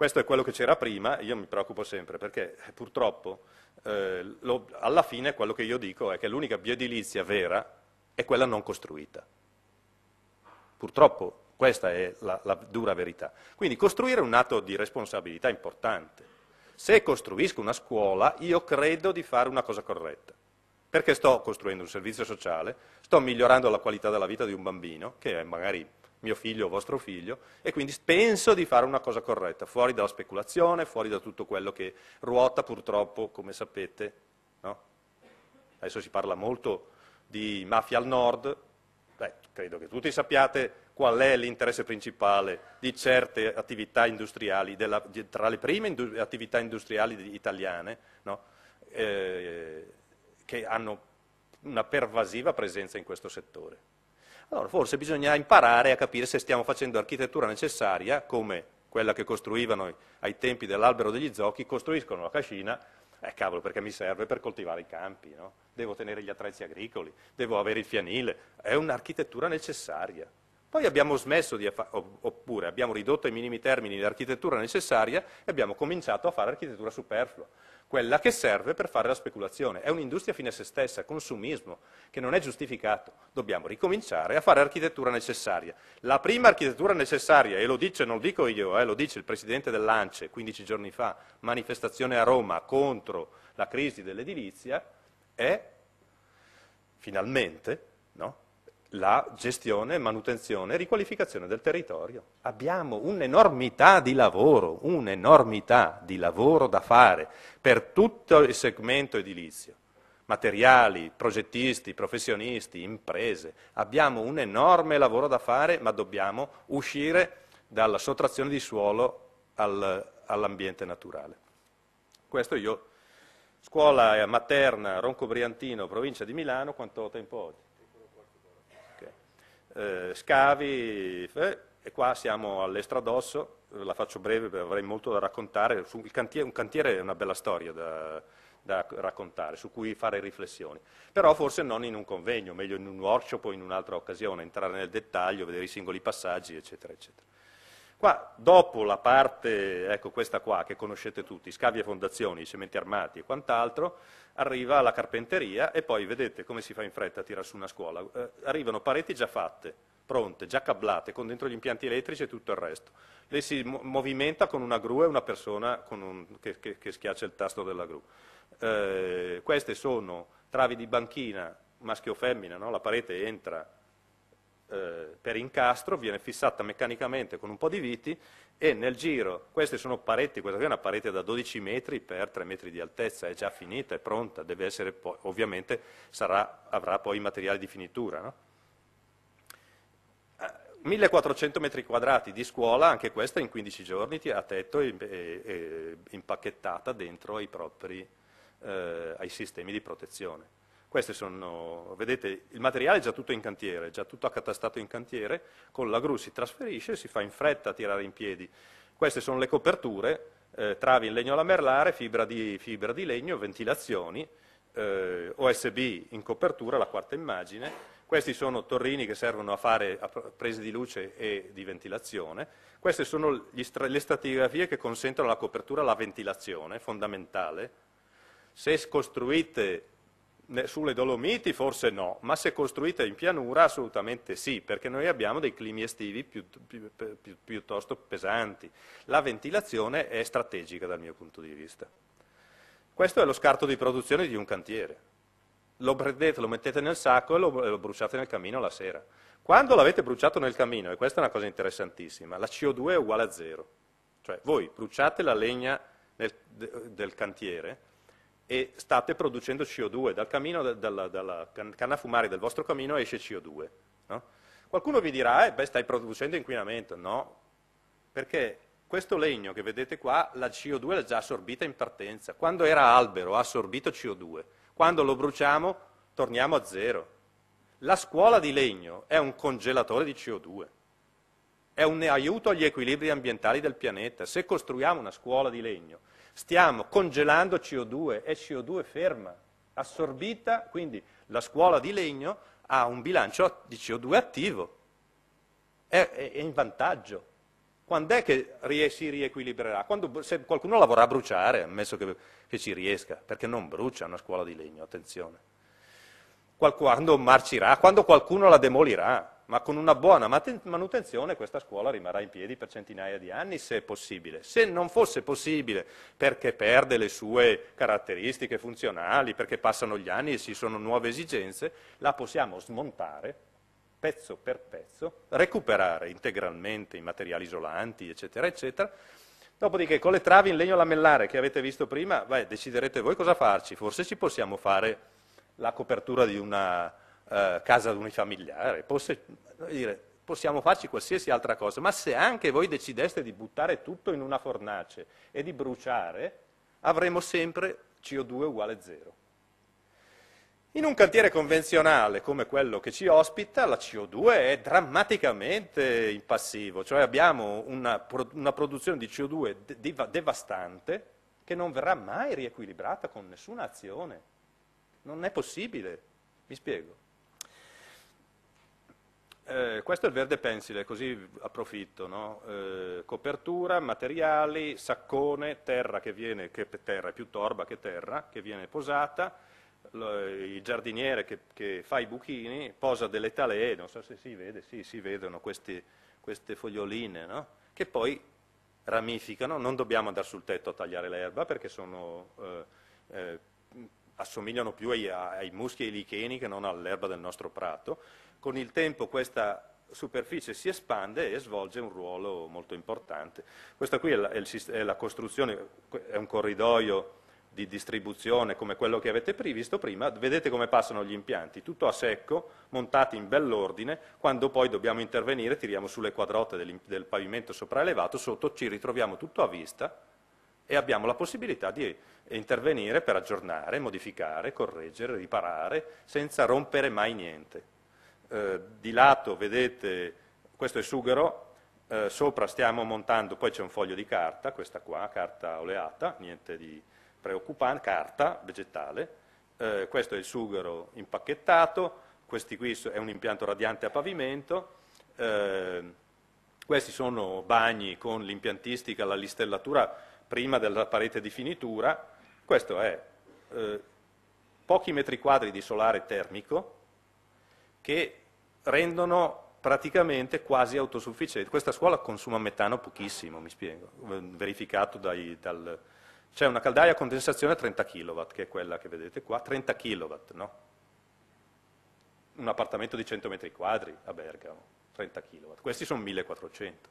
questo è quello che c'era prima, io mi preoccupo sempre perché eh, purtroppo eh, lo, alla fine quello che io dico è che l'unica biodilizia vera è quella non costruita. Purtroppo questa è la, la dura verità. Quindi costruire è un atto di responsabilità importante. Se costruisco una scuola io credo di fare una cosa corretta, perché sto costruendo un servizio sociale, sto migliorando la qualità della vita di un bambino che è magari mio figlio o vostro figlio, e quindi penso di fare una cosa corretta, fuori dalla speculazione, fuori da tutto quello che ruota purtroppo, come sapete. No? Adesso si parla molto di mafia al nord, Beh, credo che tutti sappiate qual è l'interesse principale di certe attività industriali, della, tra le prime indu attività industriali italiane, no? eh, che hanno una pervasiva presenza in questo settore. Allora forse bisogna imparare a capire se stiamo facendo architettura necessaria, come quella che costruivano ai tempi dell'albero degli zocchi, costruiscono la cascina, eh cavolo perché mi serve per coltivare i campi, no? devo tenere gli attrezzi agricoli, devo avere il fianile, è un'architettura necessaria. Poi abbiamo smesso di affare, oppure abbiamo ridotto ai minimi termini l'architettura necessaria e abbiamo cominciato a fare architettura superflua, quella che serve per fare la speculazione. È un'industria fine a se stessa, consumismo, che non è giustificato. Dobbiamo ricominciare a fare architettura necessaria. La prima architettura necessaria, e lo dice, non lo dico io, eh, lo dice il presidente dell'ANCE 15 giorni fa, manifestazione a Roma contro la crisi dell'edilizia, è finalmente la gestione, manutenzione e riqualificazione del territorio. Abbiamo un'enormità di lavoro, un'enormità di lavoro da fare per tutto il segmento edilizio. Materiali, progettisti, professionisti, imprese. Abbiamo un enorme lavoro da fare, ma dobbiamo uscire dalla sottrazione di suolo al, all'ambiente naturale. Questo io, scuola materna Roncobriantino, provincia di Milano, quanto tempo oggi? Eh, scavi, eh, e qua siamo all'estradosso, eh, la faccio breve perché avrei molto da raccontare, cantiere, un cantiere è una bella storia da, da raccontare, su cui fare riflessioni. Però forse non in un convegno, meglio in un workshop o in un'altra occasione, entrare nel dettaglio, vedere i singoli passaggi, eccetera, eccetera. Qua, dopo la parte, ecco questa qua, che conoscete tutti, scavi e fondazioni, cementi armati e quant'altro, arriva la carpenteria e poi vedete come si fa in fretta a tirare su una scuola. Eh, arrivano pareti già fatte, pronte, già cablate, con dentro gli impianti elettrici e tutto il resto. Lei si movimenta con una gru e una persona un, che, che, che, schiaccia il tasto della gru. Eh, queste sono travi di banchina, maschio-femmina, o no? la parete entra, eh, per incastro, viene fissata meccanicamente con un po' di viti e nel giro, queste sono pareti, questa qui è una parete da 12 metri per 3 metri di altezza, è già finita, è pronta, poi, ovviamente sarà, avrà poi i materiali di finitura. No? 1400 eh, metri quadrati di scuola, anche questa in 15 giorni, a tetto e, e, e impacchettata dentro ai propri eh, ai sistemi di protezione. Queste sono, vedete, il materiale è già tutto in cantiere, è già tutto accatastato in cantiere, con la gru si trasferisce, si fa in fretta a tirare in piedi. Queste sono le coperture, eh, travi in legno lamerlare, fibra di, fibra di legno, ventilazioni, eh, OSB in copertura, la quarta immagine, questi sono torrini che servono a fare prese di luce e di ventilazione. Queste sono stra- le stratigrafie che consentono alla copertura la ventilazione, fondamentale. Se costruite sulle Dolomiti forse no, ma se costruite in pianura assolutamente sì, perché noi abbiamo dei climi estivi più, più, più, piuttosto pesanti. La ventilazione è strategica dal mio punto di vista. Questo è lo scarto di produzione di un cantiere. Lo prendete, lo mettete nel sacco e lo, lo bruciate nel camino la sera. Quando l'avete bruciato nel camino, e questa è una cosa interessantissima, la CO2 è uguale a zero. Cioè voi bruciate la legna del, del cantiere, e state producendo CO2, dal, camino, dal, dal, dalla canna fumare del vostro camino esce CO2. No? Qualcuno vi dirà, eh, beh, stai producendo inquinamento. No, perché questo legno che vedete qua, la CO2 l'ha già assorbita in partenza. Quando era albero ha assorbito CO2, quando lo bruciamo torniamo a zero. La scuola di legno è un congelatore di CO2, è un aiuto agli equilibri ambientali del pianeta. Se costruiamo una scuola di legno Stiamo congelando CO2, e CO2 ferma, assorbita, quindi la scuola di legno ha un bilancio di CO2 attivo, è, è, è in vantaggio. Quando è che si riequilibrerà? Quando, se qualcuno la vorrà bruciare, ammesso che, che ci riesca, perché non brucia una scuola di legno, attenzione. Quando marcirà, quando qualcuno la demolirà, ma con una buona manutenzione questa scuola rimarrà in piedi per centinaia di anni se è possibile. Se non fosse possibile perché perde le sue caratteristiche funzionali, perché passano gli anni e ci sono nuove esigenze, la possiamo smontare pezzo per pezzo, recuperare integralmente i materiali isolanti, eccetera, eccetera. Dopodiché con le travi in legno lamellare che avete visto prima, beh, deciderete voi cosa farci, forse ci possiamo fare la copertura di una eh, casa unifamiliare, posse, dire, possiamo farci qualsiasi altra cosa, ma se anche voi decideste di buttare tutto in una fornace e di bruciare, avremo sempre CO2 uguale zero. In un cantiere convenzionale come quello che ci ospita, la CO2 è drammaticamente in passivo, cioè abbiamo una, una produzione di CO2 de- devastante che non verrà mai riequilibrata con nessuna azione. Non è possibile, mi spiego. Eh, questo è il verde pensile, così approfitto. No? Eh, copertura, materiali, saccone, terra che viene, che terra è più torba che terra, che viene posata, eh, il giardiniere che, che, fa i buchini, posa delle talee, non so se si vede, sì, si vedono questi, queste foglioline, no? che poi ramificano, non dobbiamo andare sul tetto a tagliare l'erba perché sono, eh, eh assomigliano più ai, ai muschi e ai licheni che non all'erba del nostro prato con il tempo questa superficie si espande e svolge un ruolo molto importante. Questa qui è la, è è la costruzione, è un corridoio di distribuzione come quello che avete previsto prima, vedete come passano gli impianti, tutto a secco, montati in bell'ordine, quando poi dobbiamo intervenire tiriamo sulle quadrote del, del pavimento sopraelevato, sotto ci ritroviamo tutto a vista e abbiamo la possibilità di intervenire per aggiornare, modificare, correggere, riparare, senza rompere mai niente. Eh, di lato vedete, questo è sughero, eh, sopra stiamo montando, poi c'è un foglio di carta, questa qua, carta oleata, niente di preoccupante, carta vegetale, eh, questo è il sughero impacchettato, questi qui è un impianto radiante a pavimento, eh, questi sono bagni con l'impiantistica, la listellatura prima della parete di finitura, questo è eh, pochi metri quadri di solare termico che rendono praticamente quasi autosufficienti. Questa scuola consuma metano pochissimo, mi spiego, verificato dai, dal... C'è una caldaia a condensazione a 30 kW, che è quella che vedete qua, 30 kW, no? Un appartamento di 100 metri quadri a Bergamo, 30 kW. Questi sono 1400.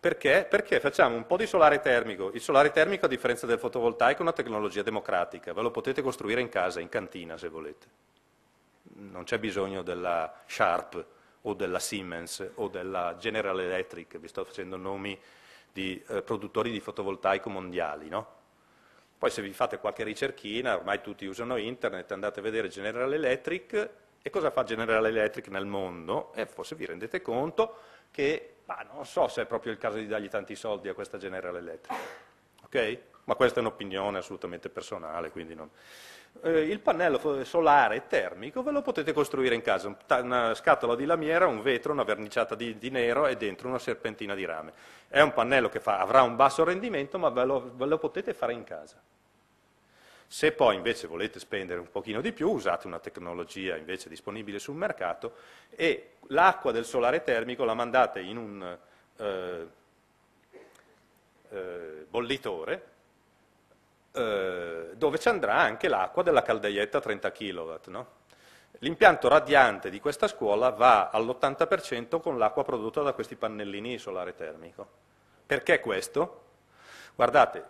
Perché? Perché facciamo un po' di solare termico. Il solare termico, a differenza del fotovoltaico, è una tecnologia democratica. Ve lo potete costruire in casa, in cantina, se volete non c'è bisogno della Sharp o della Siemens o della General Electric, vi sto facendo nomi di eh, produttori di fotovoltaico mondiali, no? Poi se vi fate qualche ricerchina, ormai tutti usano internet, andate a vedere General Electric e cosa fa General Electric nel mondo e eh, forse vi rendete conto che, bah, non so se è proprio il caso di dargli tanti soldi a questa General Electric, ok? Ma questa è un'opinione assolutamente personale, quindi non eh, il pannello solare e termico ve lo potete costruire in casa, una scatola di lamiera, un vetro, una verniciata di, di nero e dentro una serpentina di rame. È un pannello che fa, avrà un basso rendimento, ma ve lo, ve lo potete fare in casa. Se poi invece volete spendere un pochino di più, usate una tecnologia invece disponibile sul mercato e l'acqua del solare termico la mandate in un eh, eh, bollitore eh, dove ci andrà anche l'acqua della caldaietta 30 kW. No? L'impianto radiante di questa scuola va all'80% con l'acqua prodotta da questi pannellini di solare termico. Perché questo? Guardate,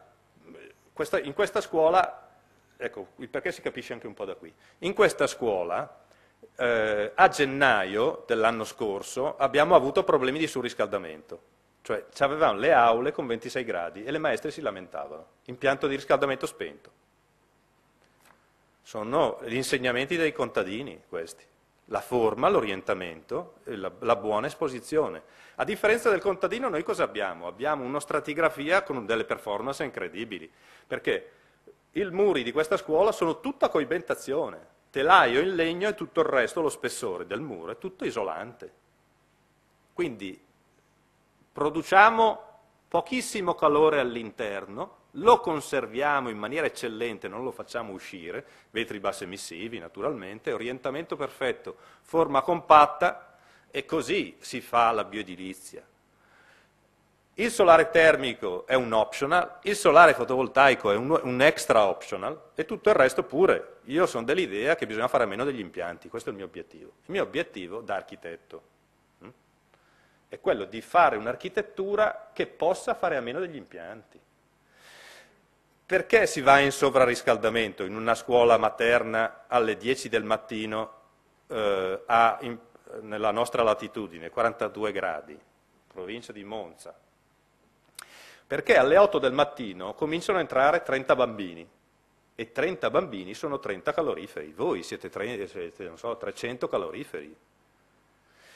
questa, in questa scuola, ecco, il perché si capisce anche un po' da qui. In questa scuola, eh, a gennaio dell'anno scorso, abbiamo avuto problemi di surriscaldamento cioè avevamo le aule con 26 gradi e le maestre si lamentavano. Impianto di riscaldamento spento. Sono gli insegnamenti dei contadini questi. La forma, l'orientamento, la, la buona esposizione. A differenza del contadino noi cosa abbiamo? Abbiamo una stratigrafia con delle performance incredibili. Perché i muri di questa scuola sono tutta coibentazione. Telaio in legno e tutto il resto, lo spessore del muro, è tutto isolante. Quindi produciamo pochissimo calore all'interno, lo conserviamo in maniera eccellente, non lo facciamo uscire, vetri bassi emissivi naturalmente, orientamento perfetto, forma compatta e così si fa la bioedilizia. Il solare termico è un optional, il solare fotovoltaico è un, un extra optional e tutto il resto pure. Io sono dell'idea che bisogna fare a meno degli impianti, questo è il mio obiettivo. Il mio obiettivo da architetto è quello di fare un'architettura che possa fare a meno degli impianti. Perché si va in sovrariscaldamento in una scuola materna alle 10 del mattino eh, a, in, nella nostra latitudine, 42 gradi, provincia di Monza? Perché alle 8 del mattino cominciano a entrare 30 bambini e 30 bambini sono 30 caloriferi, voi siete, tre, siete so, 300 caloriferi.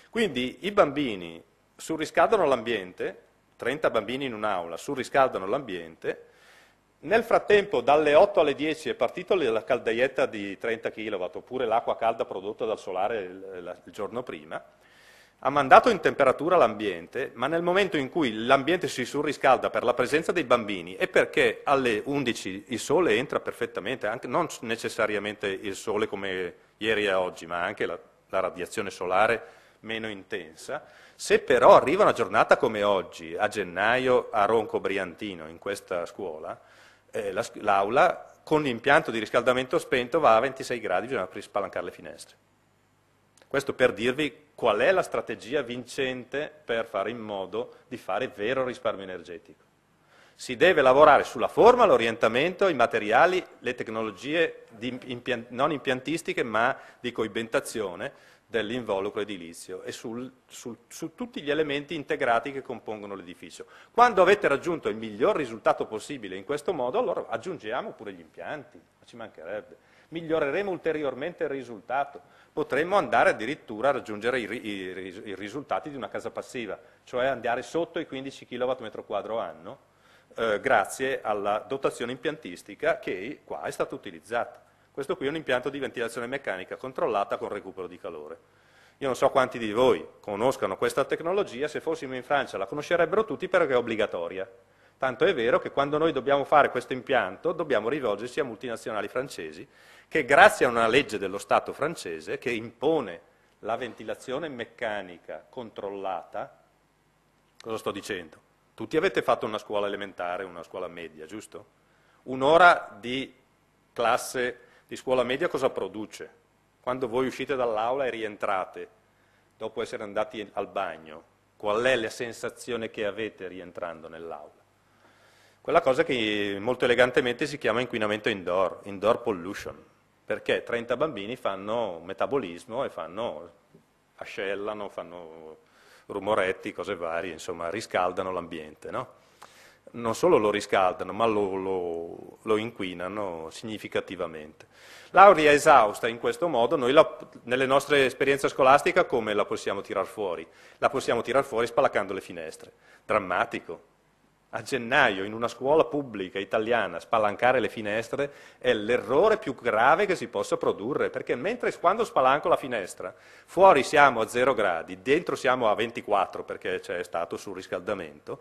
Quindi i bambini surriscaldano l'ambiente, 30 bambini in un'aula surriscaldano l'ambiente, nel frattempo dalle 8 alle 10 è partita la caldaietta di 30 kW oppure l'acqua calda prodotta dal solare il, il giorno prima, ha mandato in temperatura l'ambiente, ma nel momento in cui l'ambiente si surriscalda per la presenza dei bambini e perché alle 11 il sole entra perfettamente, anche, non necessariamente il sole come ieri e oggi, ma anche la, la radiazione solare meno intensa, se però arriva una giornata come oggi, a gennaio a Ronco Briantino, in questa scuola, eh, la, l'aula con l'impianto di riscaldamento spento va a 26 gradi, bisogna spalancare le finestre. Questo per dirvi qual è la strategia vincente per fare in modo di fare vero risparmio energetico. Si deve lavorare sulla forma, l'orientamento, i materiali, le tecnologie impiant- non impiantistiche ma di coibentazione dell'involucro edilizio e sul, sul, su tutti gli elementi integrati che compongono l'edificio. Quando avete raggiunto il miglior risultato possibile in questo modo, allora aggiungiamo pure gli impianti, ma ci mancherebbe. Miglioreremo ulteriormente il risultato, potremmo andare addirittura a raggiungere i, i, i, risultati di una casa passiva, cioè andare sotto i 15 kWm2 anno, eh, grazie alla dotazione impiantistica che qua è stata utilizzata. Questo qui è un impianto di ventilazione meccanica controllata con recupero di calore. Io non so quanti di voi conoscano questa tecnologia, se fossimo in Francia la conoscerebbero tutti perché è obbligatoria. Tanto è vero che quando noi dobbiamo fare questo impianto dobbiamo rivolgersi a multinazionali francesi che grazie a una legge dello Stato francese che impone la ventilazione meccanica controllata, cosa sto dicendo? Tutti avete fatto una scuola elementare, una scuola media, giusto? Un'ora di classe di scuola media cosa produce? Quando voi uscite dall'aula e rientrate, dopo essere andati al bagno, qual è la sensazione che avete rientrando nell'aula? Quella cosa che molto elegantemente si chiama inquinamento indoor, indoor pollution, perché 30 bambini fanno metabolismo e fanno, ascellano, fanno rumoretti, cose varie, insomma, riscaldano l'ambiente, no? non solo lo riscaldano, ma lo, lo, lo inquinano significativamente. L'aurea esausta in questo modo, noi la, nelle nostre esperienze scolastiche come la possiamo tirar fuori? La possiamo tirar fuori spalaccando le finestre. Drammatico. A gennaio in una scuola pubblica italiana spalancare le finestre è l'errore più grave che si possa produrre, perché mentre quando spalanco la finestra, fuori siamo a 0 gradi, dentro siamo a 24 perché c'è stato surriscaldamento,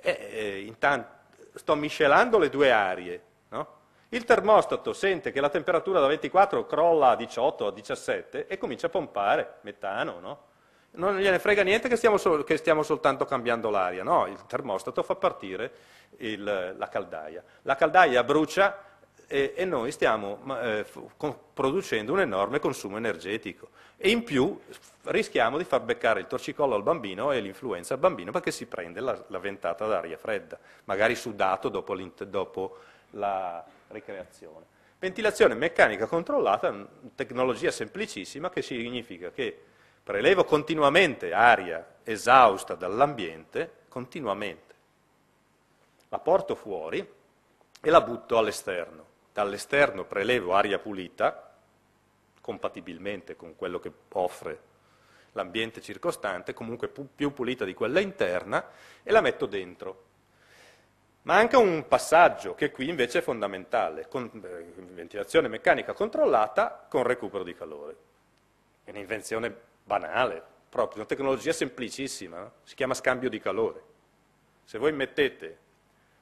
eh, eh intanto, sto miscelando le due aree. No? Il termostato sente che la temperatura da 24 crolla a 18, a 17 e comincia a pompare metano. No? Non gliene frega niente che stiamo, sol- che stiamo soltanto cambiando l'aria, no? il termostato fa partire il, la caldaia. La caldaia brucia e, e noi stiamo eh, producendo un enorme consumo energetico e in più rischiamo di far beccare il torcicollo al bambino e l'influenza al bambino perché si prende la, la ventata d'aria fredda, magari sudato dopo, dopo la ricreazione. Ventilazione meccanica controllata, tecnologia semplicissima che significa che prelevo continuamente aria esausta dall'ambiente, continuamente, la porto fuori e la butto all'esterno dall'esterno prelevo aria pulita, compatibilmente con quello che offre l'ambiente circostante, comunque più pulita di quella interna, e la metto dentro. Manca un passaggio che qui invece è fondamentale, con, eh, ventilazione meccanica controllata con recupero di calore. È un'invenzione banale, proprio, una tecnologia semplicissima, no? si chiama scambio di calore. Se voi mettete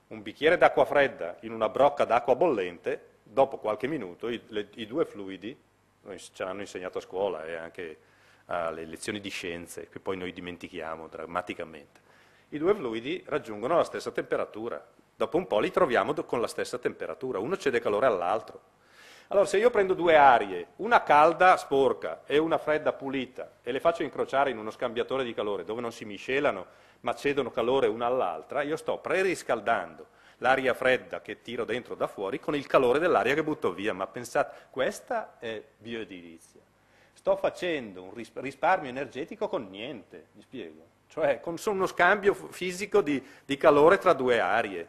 un bicchiere d'acqua fredda in una brocca d'acqua bollente, dopo qualche minuto i, le, i due fluidi, noi ce l'hanno insegnato a scuola e anche alle lezioni di scienze, che poi noi dimentichiamo drammaticamente, i due fluidi raggiungono la stessa temperatura. Dopo un po' li troviamo con la stessa temperatura, uno cede calore all'altro. Allora, se io prendo due arie, una calda sporca e una fredda pulita, e le faccio incrociare in uno scambiatore di calore dove non si miscelano ma cedono calore una all'altra, io sto preriscaldando l'aria fredda che tiro dentro da fuori con il calore dell'aria che butto via. Ma pensate, questa è bioedilizia. Sto facendo un risparmio energetico con niente, mi spiego. Cioè con uno scambio fisico di, di calore tra due aree.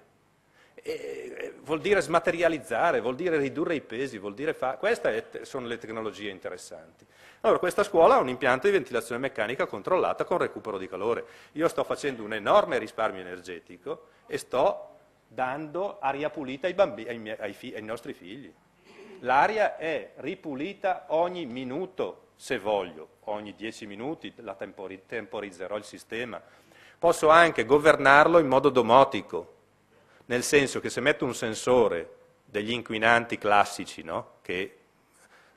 E eh, eh, vuol dire smaterializzare, vuol dire ridurre i pesi, vuol dire fare... Queste sono le tecnologie interessanti. Allora, questa scuola ha un impianto di ventilazione meccanica controllata con recupero di calore. Io sto facendo un enorme risparmio energetico e sto dando aria pulita ai, bambini, ai, miei, ai, figli, ai nostri figli. L'aria è ripulita ogni minuto, se voglio, ogni dieci minuti la tempori- temporizzerò il sistema. Posso anche governarlo in modo domotico nel senso che se metto un sensore degli inquinanti classici no? che,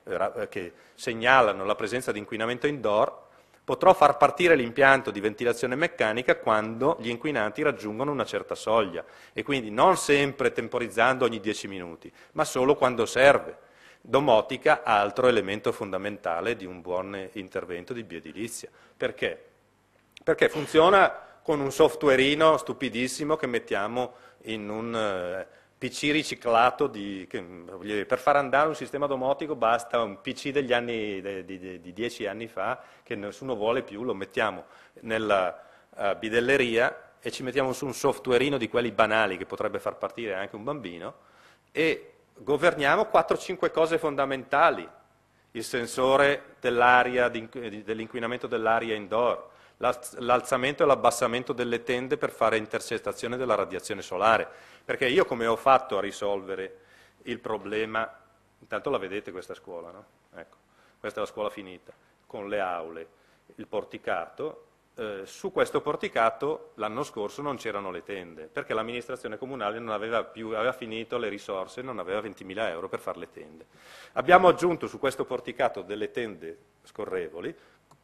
eh, eh, che segnalano la presenza di inquinamento indoor, potrò far partire l'impianto di ventilazione meccanica quando gli inquinanti raggiungono una certa soglia e quindi non sempre temporizzando ogni 10 minuti, ma solo quando serve. Domotica, altro elemento fondamentale di un buon intervento di biedilizia. Perché? Perché funziona con un softwareino stupidissimo che mettiamo in un eh, PC riciclato, di, che, per far andare un sistema domotico basta un PC degli anni, de, di, di, dieci anni fa che nessuno vuole più, lo mettiamo nella uh, bidelleria e ci mettiamo su un softwareino di quelli banali che potrebbe far partire anche un bambino e governiamo 4-5 cose fondamentali, il sensore dell'inquinamento dell'aria indoor, l'alzamento e l'abbassamento delle tende per fare intercettazione della radiazione solare. Perché io come ho fatto a risolvere il problema, intanto la vedete questa scuola, no? Ecco, questa è la scuola finita, con le aule, il porticato. Eh, su questo porticato l'anno scorso non c'erano le tende, perché l'amministrazione comunale non aveva, più, aveva finito le risorse, non aveva 20.000 euro per fare le tende. Abbiamo aggiunto su questo porticato delle tende scorrevoli,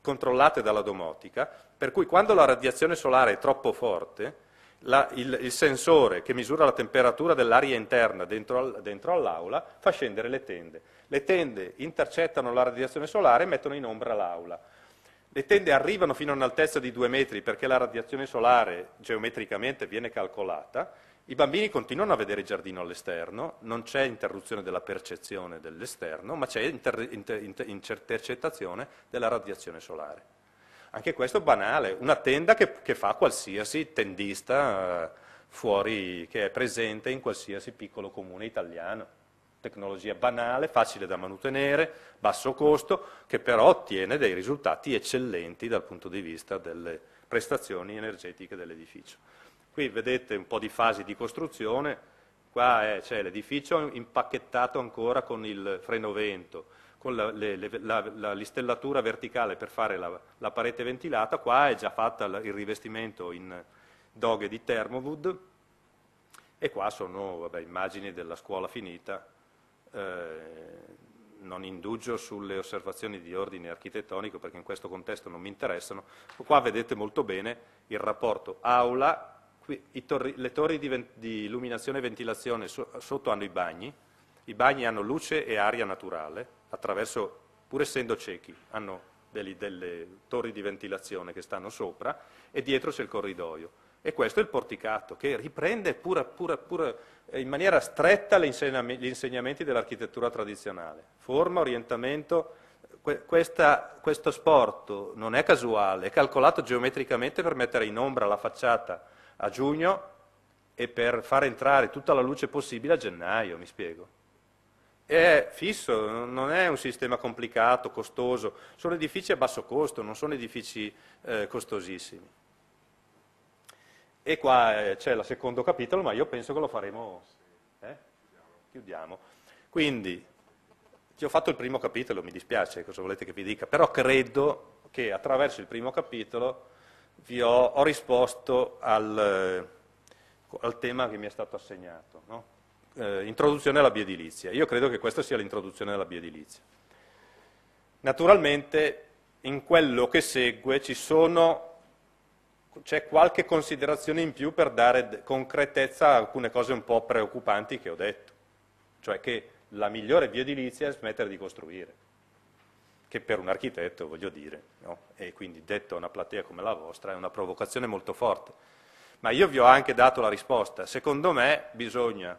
controllate dalla domotica, per cui quando la radiazione solare è troppo forte, la, il, il, sensore che misura la temperatura dell'aria interna dentro, al, dentro, all'aula fa scendere le tende. Le tende intercettano la radiazione solare e mettono in ombra l'aula. Le tende arrivano fino a un'altezza di due metri perché la radiazione solare geometricamente viene calcolata i bambini continuano a vedere il giardino all'esterno, non c'è interruzione della percezione dell'esterno, ma c'è inter, inter, inter, intercettazione della radiazione solare. Anche questo è banale, una tenda che, che fa qualsiasi tendista eh, fuori, che è presente in qualsiasi piccolo comune italiano tecnologia banale, facile da mantenere, basso costo, che però ottiene dei risultati eccellenti dal punto di vista delle prestazioni energetiche dell'edificio. Qui vedete un po' di fasi di costruzione, qua c'è l'edificio impacchettato ancora con il frenovento, con la, le, la, la, listellatura verticale per fare la, la, parete ventilata, qua è già fatto il rivestimento in doghe di Thermowood e qua sono vabbè, immagini della scuola finita, eh, non indugio sulle osservazioni di ordine architettonico perché in questo contesto non mi interessano, qua vedete molto bene il rapporto aula torri, le torri di, di illuminazione e ventilazione su, sotto hanno i bagni, i bagni hanno luce e aria naturale, attraverso, pur essendo ciechi, hanno delle, delle torri di ventilazione che stanno sopra e dietro c'è il corridoio. E questo è il porticato che riprende pura, pura, pura, eh, in maniera stretta gli insegnamenti dell'architettura tradizionale. Forma, orientamento, que, questa, questo sporto non è casuale, è calcolato geometricamente per mettere in ombra la facciata a giugno e per far entrare tutta la luce possibile a gennaio, mi spiego. È fisso, non è un sistema complicato, costoso, sono edifici a basso costo, non sono edifici eh, costosissimi. E qua eh, c'è il secondo capitolo, ma io penso che lo faremo... Eh? Chiudiamo. Quindi, ti ho fatto il primo capitolo, mi dispiace, cosa volete che vi dica, però credo che attraverso il primo capitolo vi ho, ho risposto al, al, tema che mi è stato assegnato, no? eh, introduzione alla biedilizia. Io credo che questa sia l'introduzione alla biedilizia. Naturalmente in quello che segue c'è qualche considerazione in più per dare concretezza a alcune cose un po' preoccupanti che ho detto, cioè che la migliore via edilizia è smettere di costruire che per un architetto, voglio dire, no? e quindi detto a una platea come la vostra, è una provocazione molto forte. Ma io vi ho anche dato la risposta. Secondo me bisogna.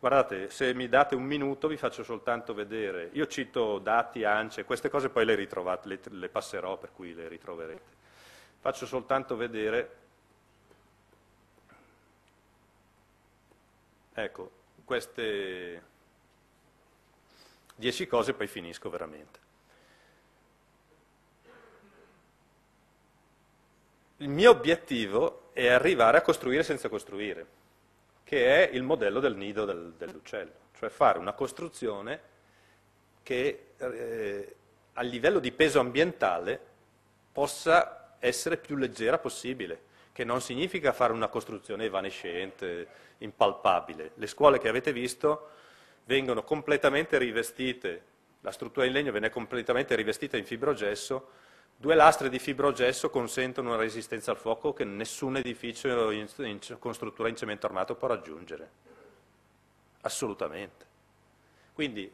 Guardate, se mi date un minuto vi faccio soltanto vedere. Io cito dati, ANCE, queste cose poi le, ritrovate, le, le passerò per cui le ritroverete. Faccio soltanto vedere. Ecco, queste dieci cose poi finisco veramente. il mio obiettivo è arrivare a costruire senza costruire, che è il modello del nido del, dell'uccello, cioè fare una costruzione che eh, a livello di peso ambientale possa essere più leggera possibile, che non significa fare una costruzione evanescente, impalpabile. Le scuole che avete visto vengono completamente rivestite, la struttura in legno viene completamente rivestita in fibrogesso Due lastre di fibrogesso consentono una resistenza al fuoco che nessun edificio in, in, con struttura in cemento armato può raggiungere. Assolutamente. Quindi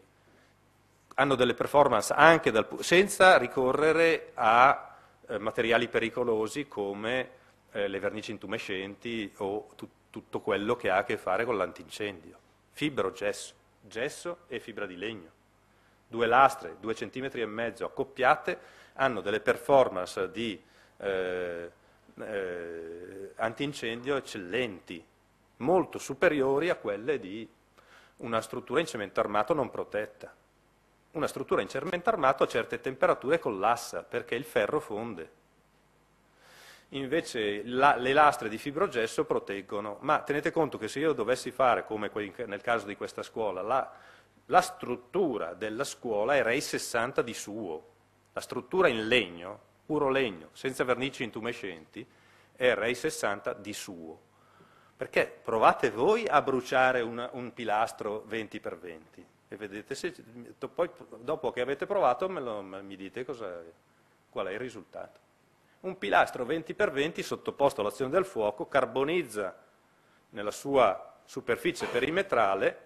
hanno delle performance anche dal, senza ricorrere a eh, materiali pericolosi come eh, le vernici intumescenti o tu, tutto quello che ha a che fare con l'antincendio. Fibro, gesso e fibra di legno. Due lastre, due centimetri e mezzo accoppiate hanno delle performance di eh, eh, antincendio eccellenti, molto superiori a quelle di una struttura in cemento armato non protetta. Una struttura in cemento armato a certe temperature collassa perché il ferro fonde. Invece la, le lastre di fibrogesso proteggono, ma tenete conto che se io dovessi fare, come nel caso di questa scuola, la, la struttura della scuola era i 60 di suo, la struttura in legno, puro legno, senza vernici intumescenti, è REI 60 di suo. Perché provate voi a bruciare una, un pilastro 20x20 e vedete se, poi, dopo che avete provato lo, mi dite cosa, qual è il risultato. Un pilastro 20x20 sottoposto all'azione del fuoco carbonizza nella sua superficie perimetrale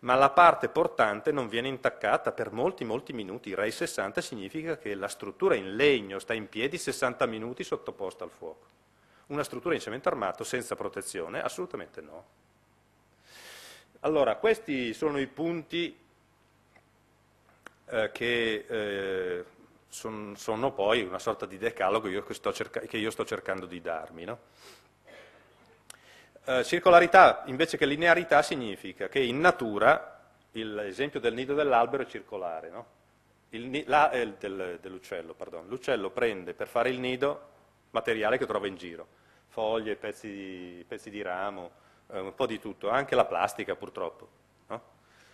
ma la parte portante non viene intaccata per molti, molti minuti. Rai 60 significa che la struttura in legno sta in piedi 60 minuti sottoposta al fuoco. Una struttura in cemento armato senza protezione? Assolutamente no. Allora, questi sono i punti eh, che eh, son, sono poi una sorta di decalogo che io sto, cerca- che io sto cercando di darmi. No? Eh, circolarità invece che linearità significa che in natura l'esempio del nido dell'albero è circolare, no? il, la, eh, del, dell'uccello, pardon. L'uccello prende per fare il nido materiale che trova in giro, foglie, pezzi, pezzi di ramo, eh, un po' di tutto, anche la plastica purtroppo. No?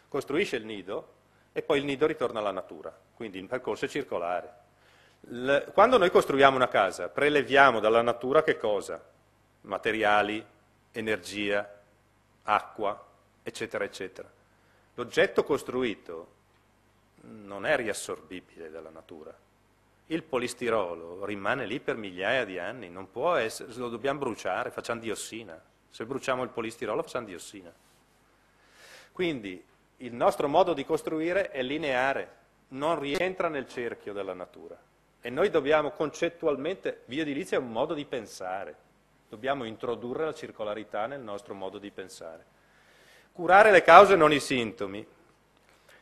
Costruisce il nido e poi il nido ritorna alla natura, quindi il percorso è circolare. quando noi costruiamo una casa, preleviamo dalla natura che cosa? Materiali, energia, acqua, eccetera, eccetera. L'oggetto costruito non è riassorbibile dalla natura. Il polistirolo rimane lì per migliaia di anni, non può essere, lo dobbiamo bruciare, facciamo diossina. Se bruciamo il polistirolo facciamo diossina. Quindi il nostro modo di costruire è lineare, non rientra nel cerchio della natura. E noi dobbiamo concettualmente, via edilizia è un modo di pensare, Dobbiamo introdurre la circolarità nel nostro modo di pensare. Curare le cause e non i sintomi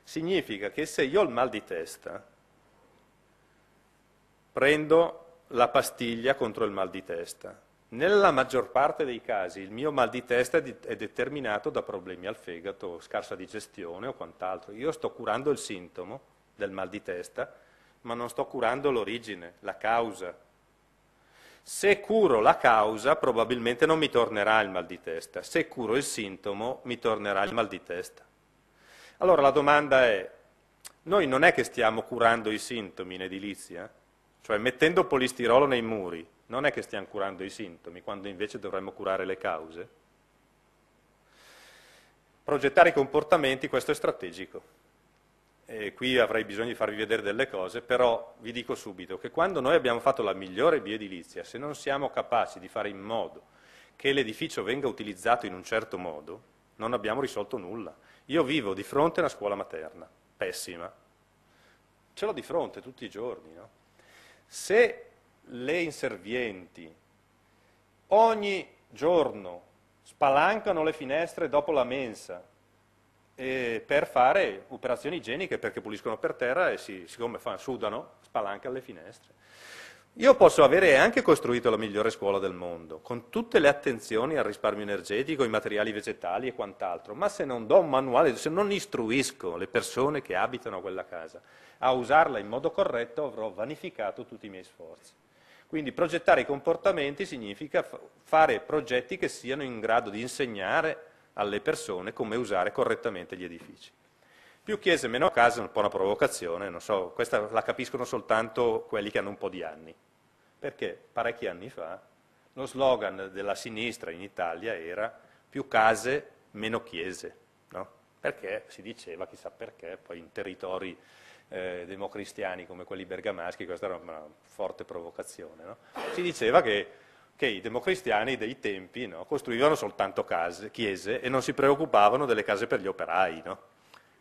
significa che se io ho il mal di testa, prendo la pastiglia contro il mal di testa. Nella maggior parte dei casi il mio mal di testa è determinato da problemi al fegato, scarsa digestione o quant'altro. Io sto curando il sintomo del mal di testa, ma non sto curando l'origine, la causa. Se curo la causa, probabilmente non mi tornerà il mal di testa. Se curo il sintomo, mi tornerà il mal di testa. Allora la domanda è, noi non è che stiamo curando i sintomi in edilizia? Cioè mettendo polistirolo nei muri, non è che stiamo curando i sintomi, quando invece dovremmo curare le cause? Progettare i comportamenti, questo è strategico e qui avrei bisogno di farvi vedere delle cose, però vi dico subito che quando noi abbiamo fatto la migliore bioedilizia, se non siamo capaci di fare in modo che l'edificio venga utilizzato in un certo modo, non abbiamo risolto nulla. Io vivo di fronte a una scuola materna, pessima, ce l'ho di fronte tutti i giorni. No? Se le inservienti ogni giorno spalancano le finestre dopo la mensa per fare operazioni igieniche perché puliscono per terra e si, siccome fa, sudano, spalancano le finestre. Io posso avere anche costruito la migliore scuola del mondo, con tutte le attenzioni al risparmio energetico, ai materiali vegetali e quant'altro, ma se non do un manuale, se non istruisco le persone che abitano quella casa a usarla in modo corretto, avrò vanificato tutti i miei sforzi. Quindi progettare i comportamenti significa fare progetti che siano in grado di insegnare alle persone come usare correttamente gli edifici. Più chiese, meno case, è un po' una provocazione, non so, questa la capiscono soltanto quelli che hanno un po' di anni, perché parecchi anni fa lo slogan della sinistra in Italia era più case, meno chiese, no? perché si diceva, chissà perché, poi in territori eh, democristiani come quelli bergamaschi, questa era una forte provocazione, no? si diceva che che i democristiani dei tempi no, costruivano soltanto case, chiese e non si preoccupavano delle case per gli operai. No?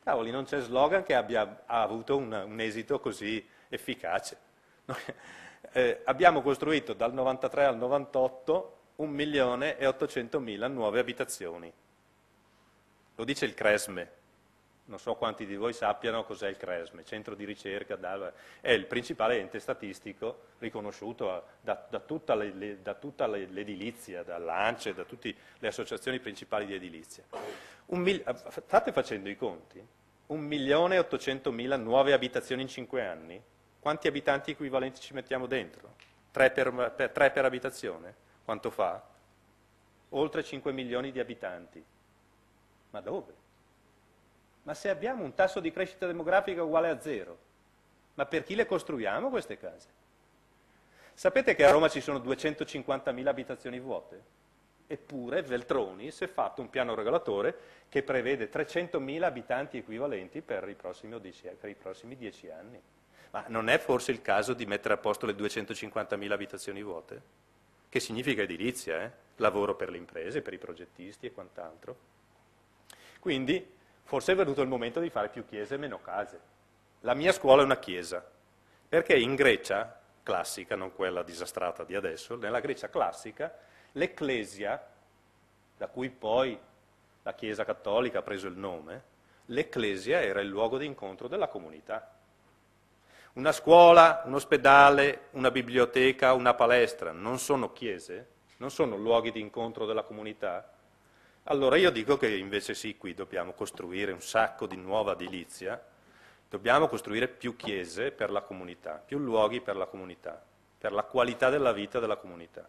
Cavoli, non c'è slogan che abbia avuto un, un esito così efficace. *laughs* Noi, eh, abbiamo costruito dal 93 al 98 un e 800 mila nuove abitazioni. Lo dice il Cresme, non so quanti di voi sappiano cos'è il CRESME, Centro di Ricerca, è il principale ente statistico riconosciuto da, da tutta, le, da tutta l'edilizia, dall'ANCE, da tutte le associazioni principali di edilizia. Mil, state facendo i conti? 1.800.000 nuove abitazioni in 5 anni? Quanti abitanti equivalenti ci mettiamo dentro? 3 per, per, 3 per abitazione? Quanto fa? Oltre 5 milioni di abitanti. Ma dove? Ma se abbiamo un tasso di crescita demografica uguale a zero, ma per chi le costruiamo queste case? Sapete che a Roma ci sono 250.000 abitazioni vuote? Eppure Veltroni si è fatto un piano regolatore che prevede 300.000 abitanti equivalenti per i, dieci, per i prossimi dieci anni. Ma non è forse il caso di mettere a posto le 250.000 abitazioni vuote? Che significa edilizia, eh? lavoro per le imprese, per i progettisti e quant'altro. Quindi Forse è venuto il momento di fare più chiese e meno case. La mia scuola è una chiesa, perché in Grecia classica, non quella disastrata di adesso, nella Grecia classica l'ecclesia, da cui poi la Chiesa cattolica ha preso il nome, l'ecclesia era il luogo di incontro della comunità. Una scuola, un ospedale, una biblioteca, una palestra non sono chiese, non sono luoghi di incontro della comunità, allora io dico che invece sì, qui dobbiamo costruire un sacco di nuova edilizia, dobbiamo costruire più chiese per la comunità, più luoghi per la comunità, per la qualità della vita della comunità.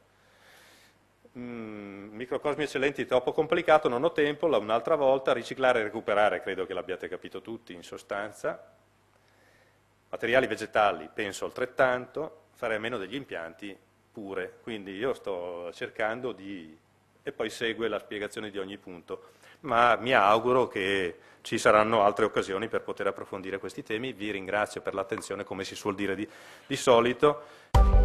Mm, microcosmi eccellenti troppo complicato, non ho tempo, un'altra volta, riciclare e recuperare, credo che l'abbiate capito tutti in sostanza, materiali vegetali penso altrettanto, fare a meno degli impianti pure, quindi io sto cercando di e poi segue la spiegazione di ogni punto. Ma mi auguro che ci saranno altre occasioni per poter approfondire questi temi. Vi ringrazio per l'attenzione, come si suol dire di, di solito.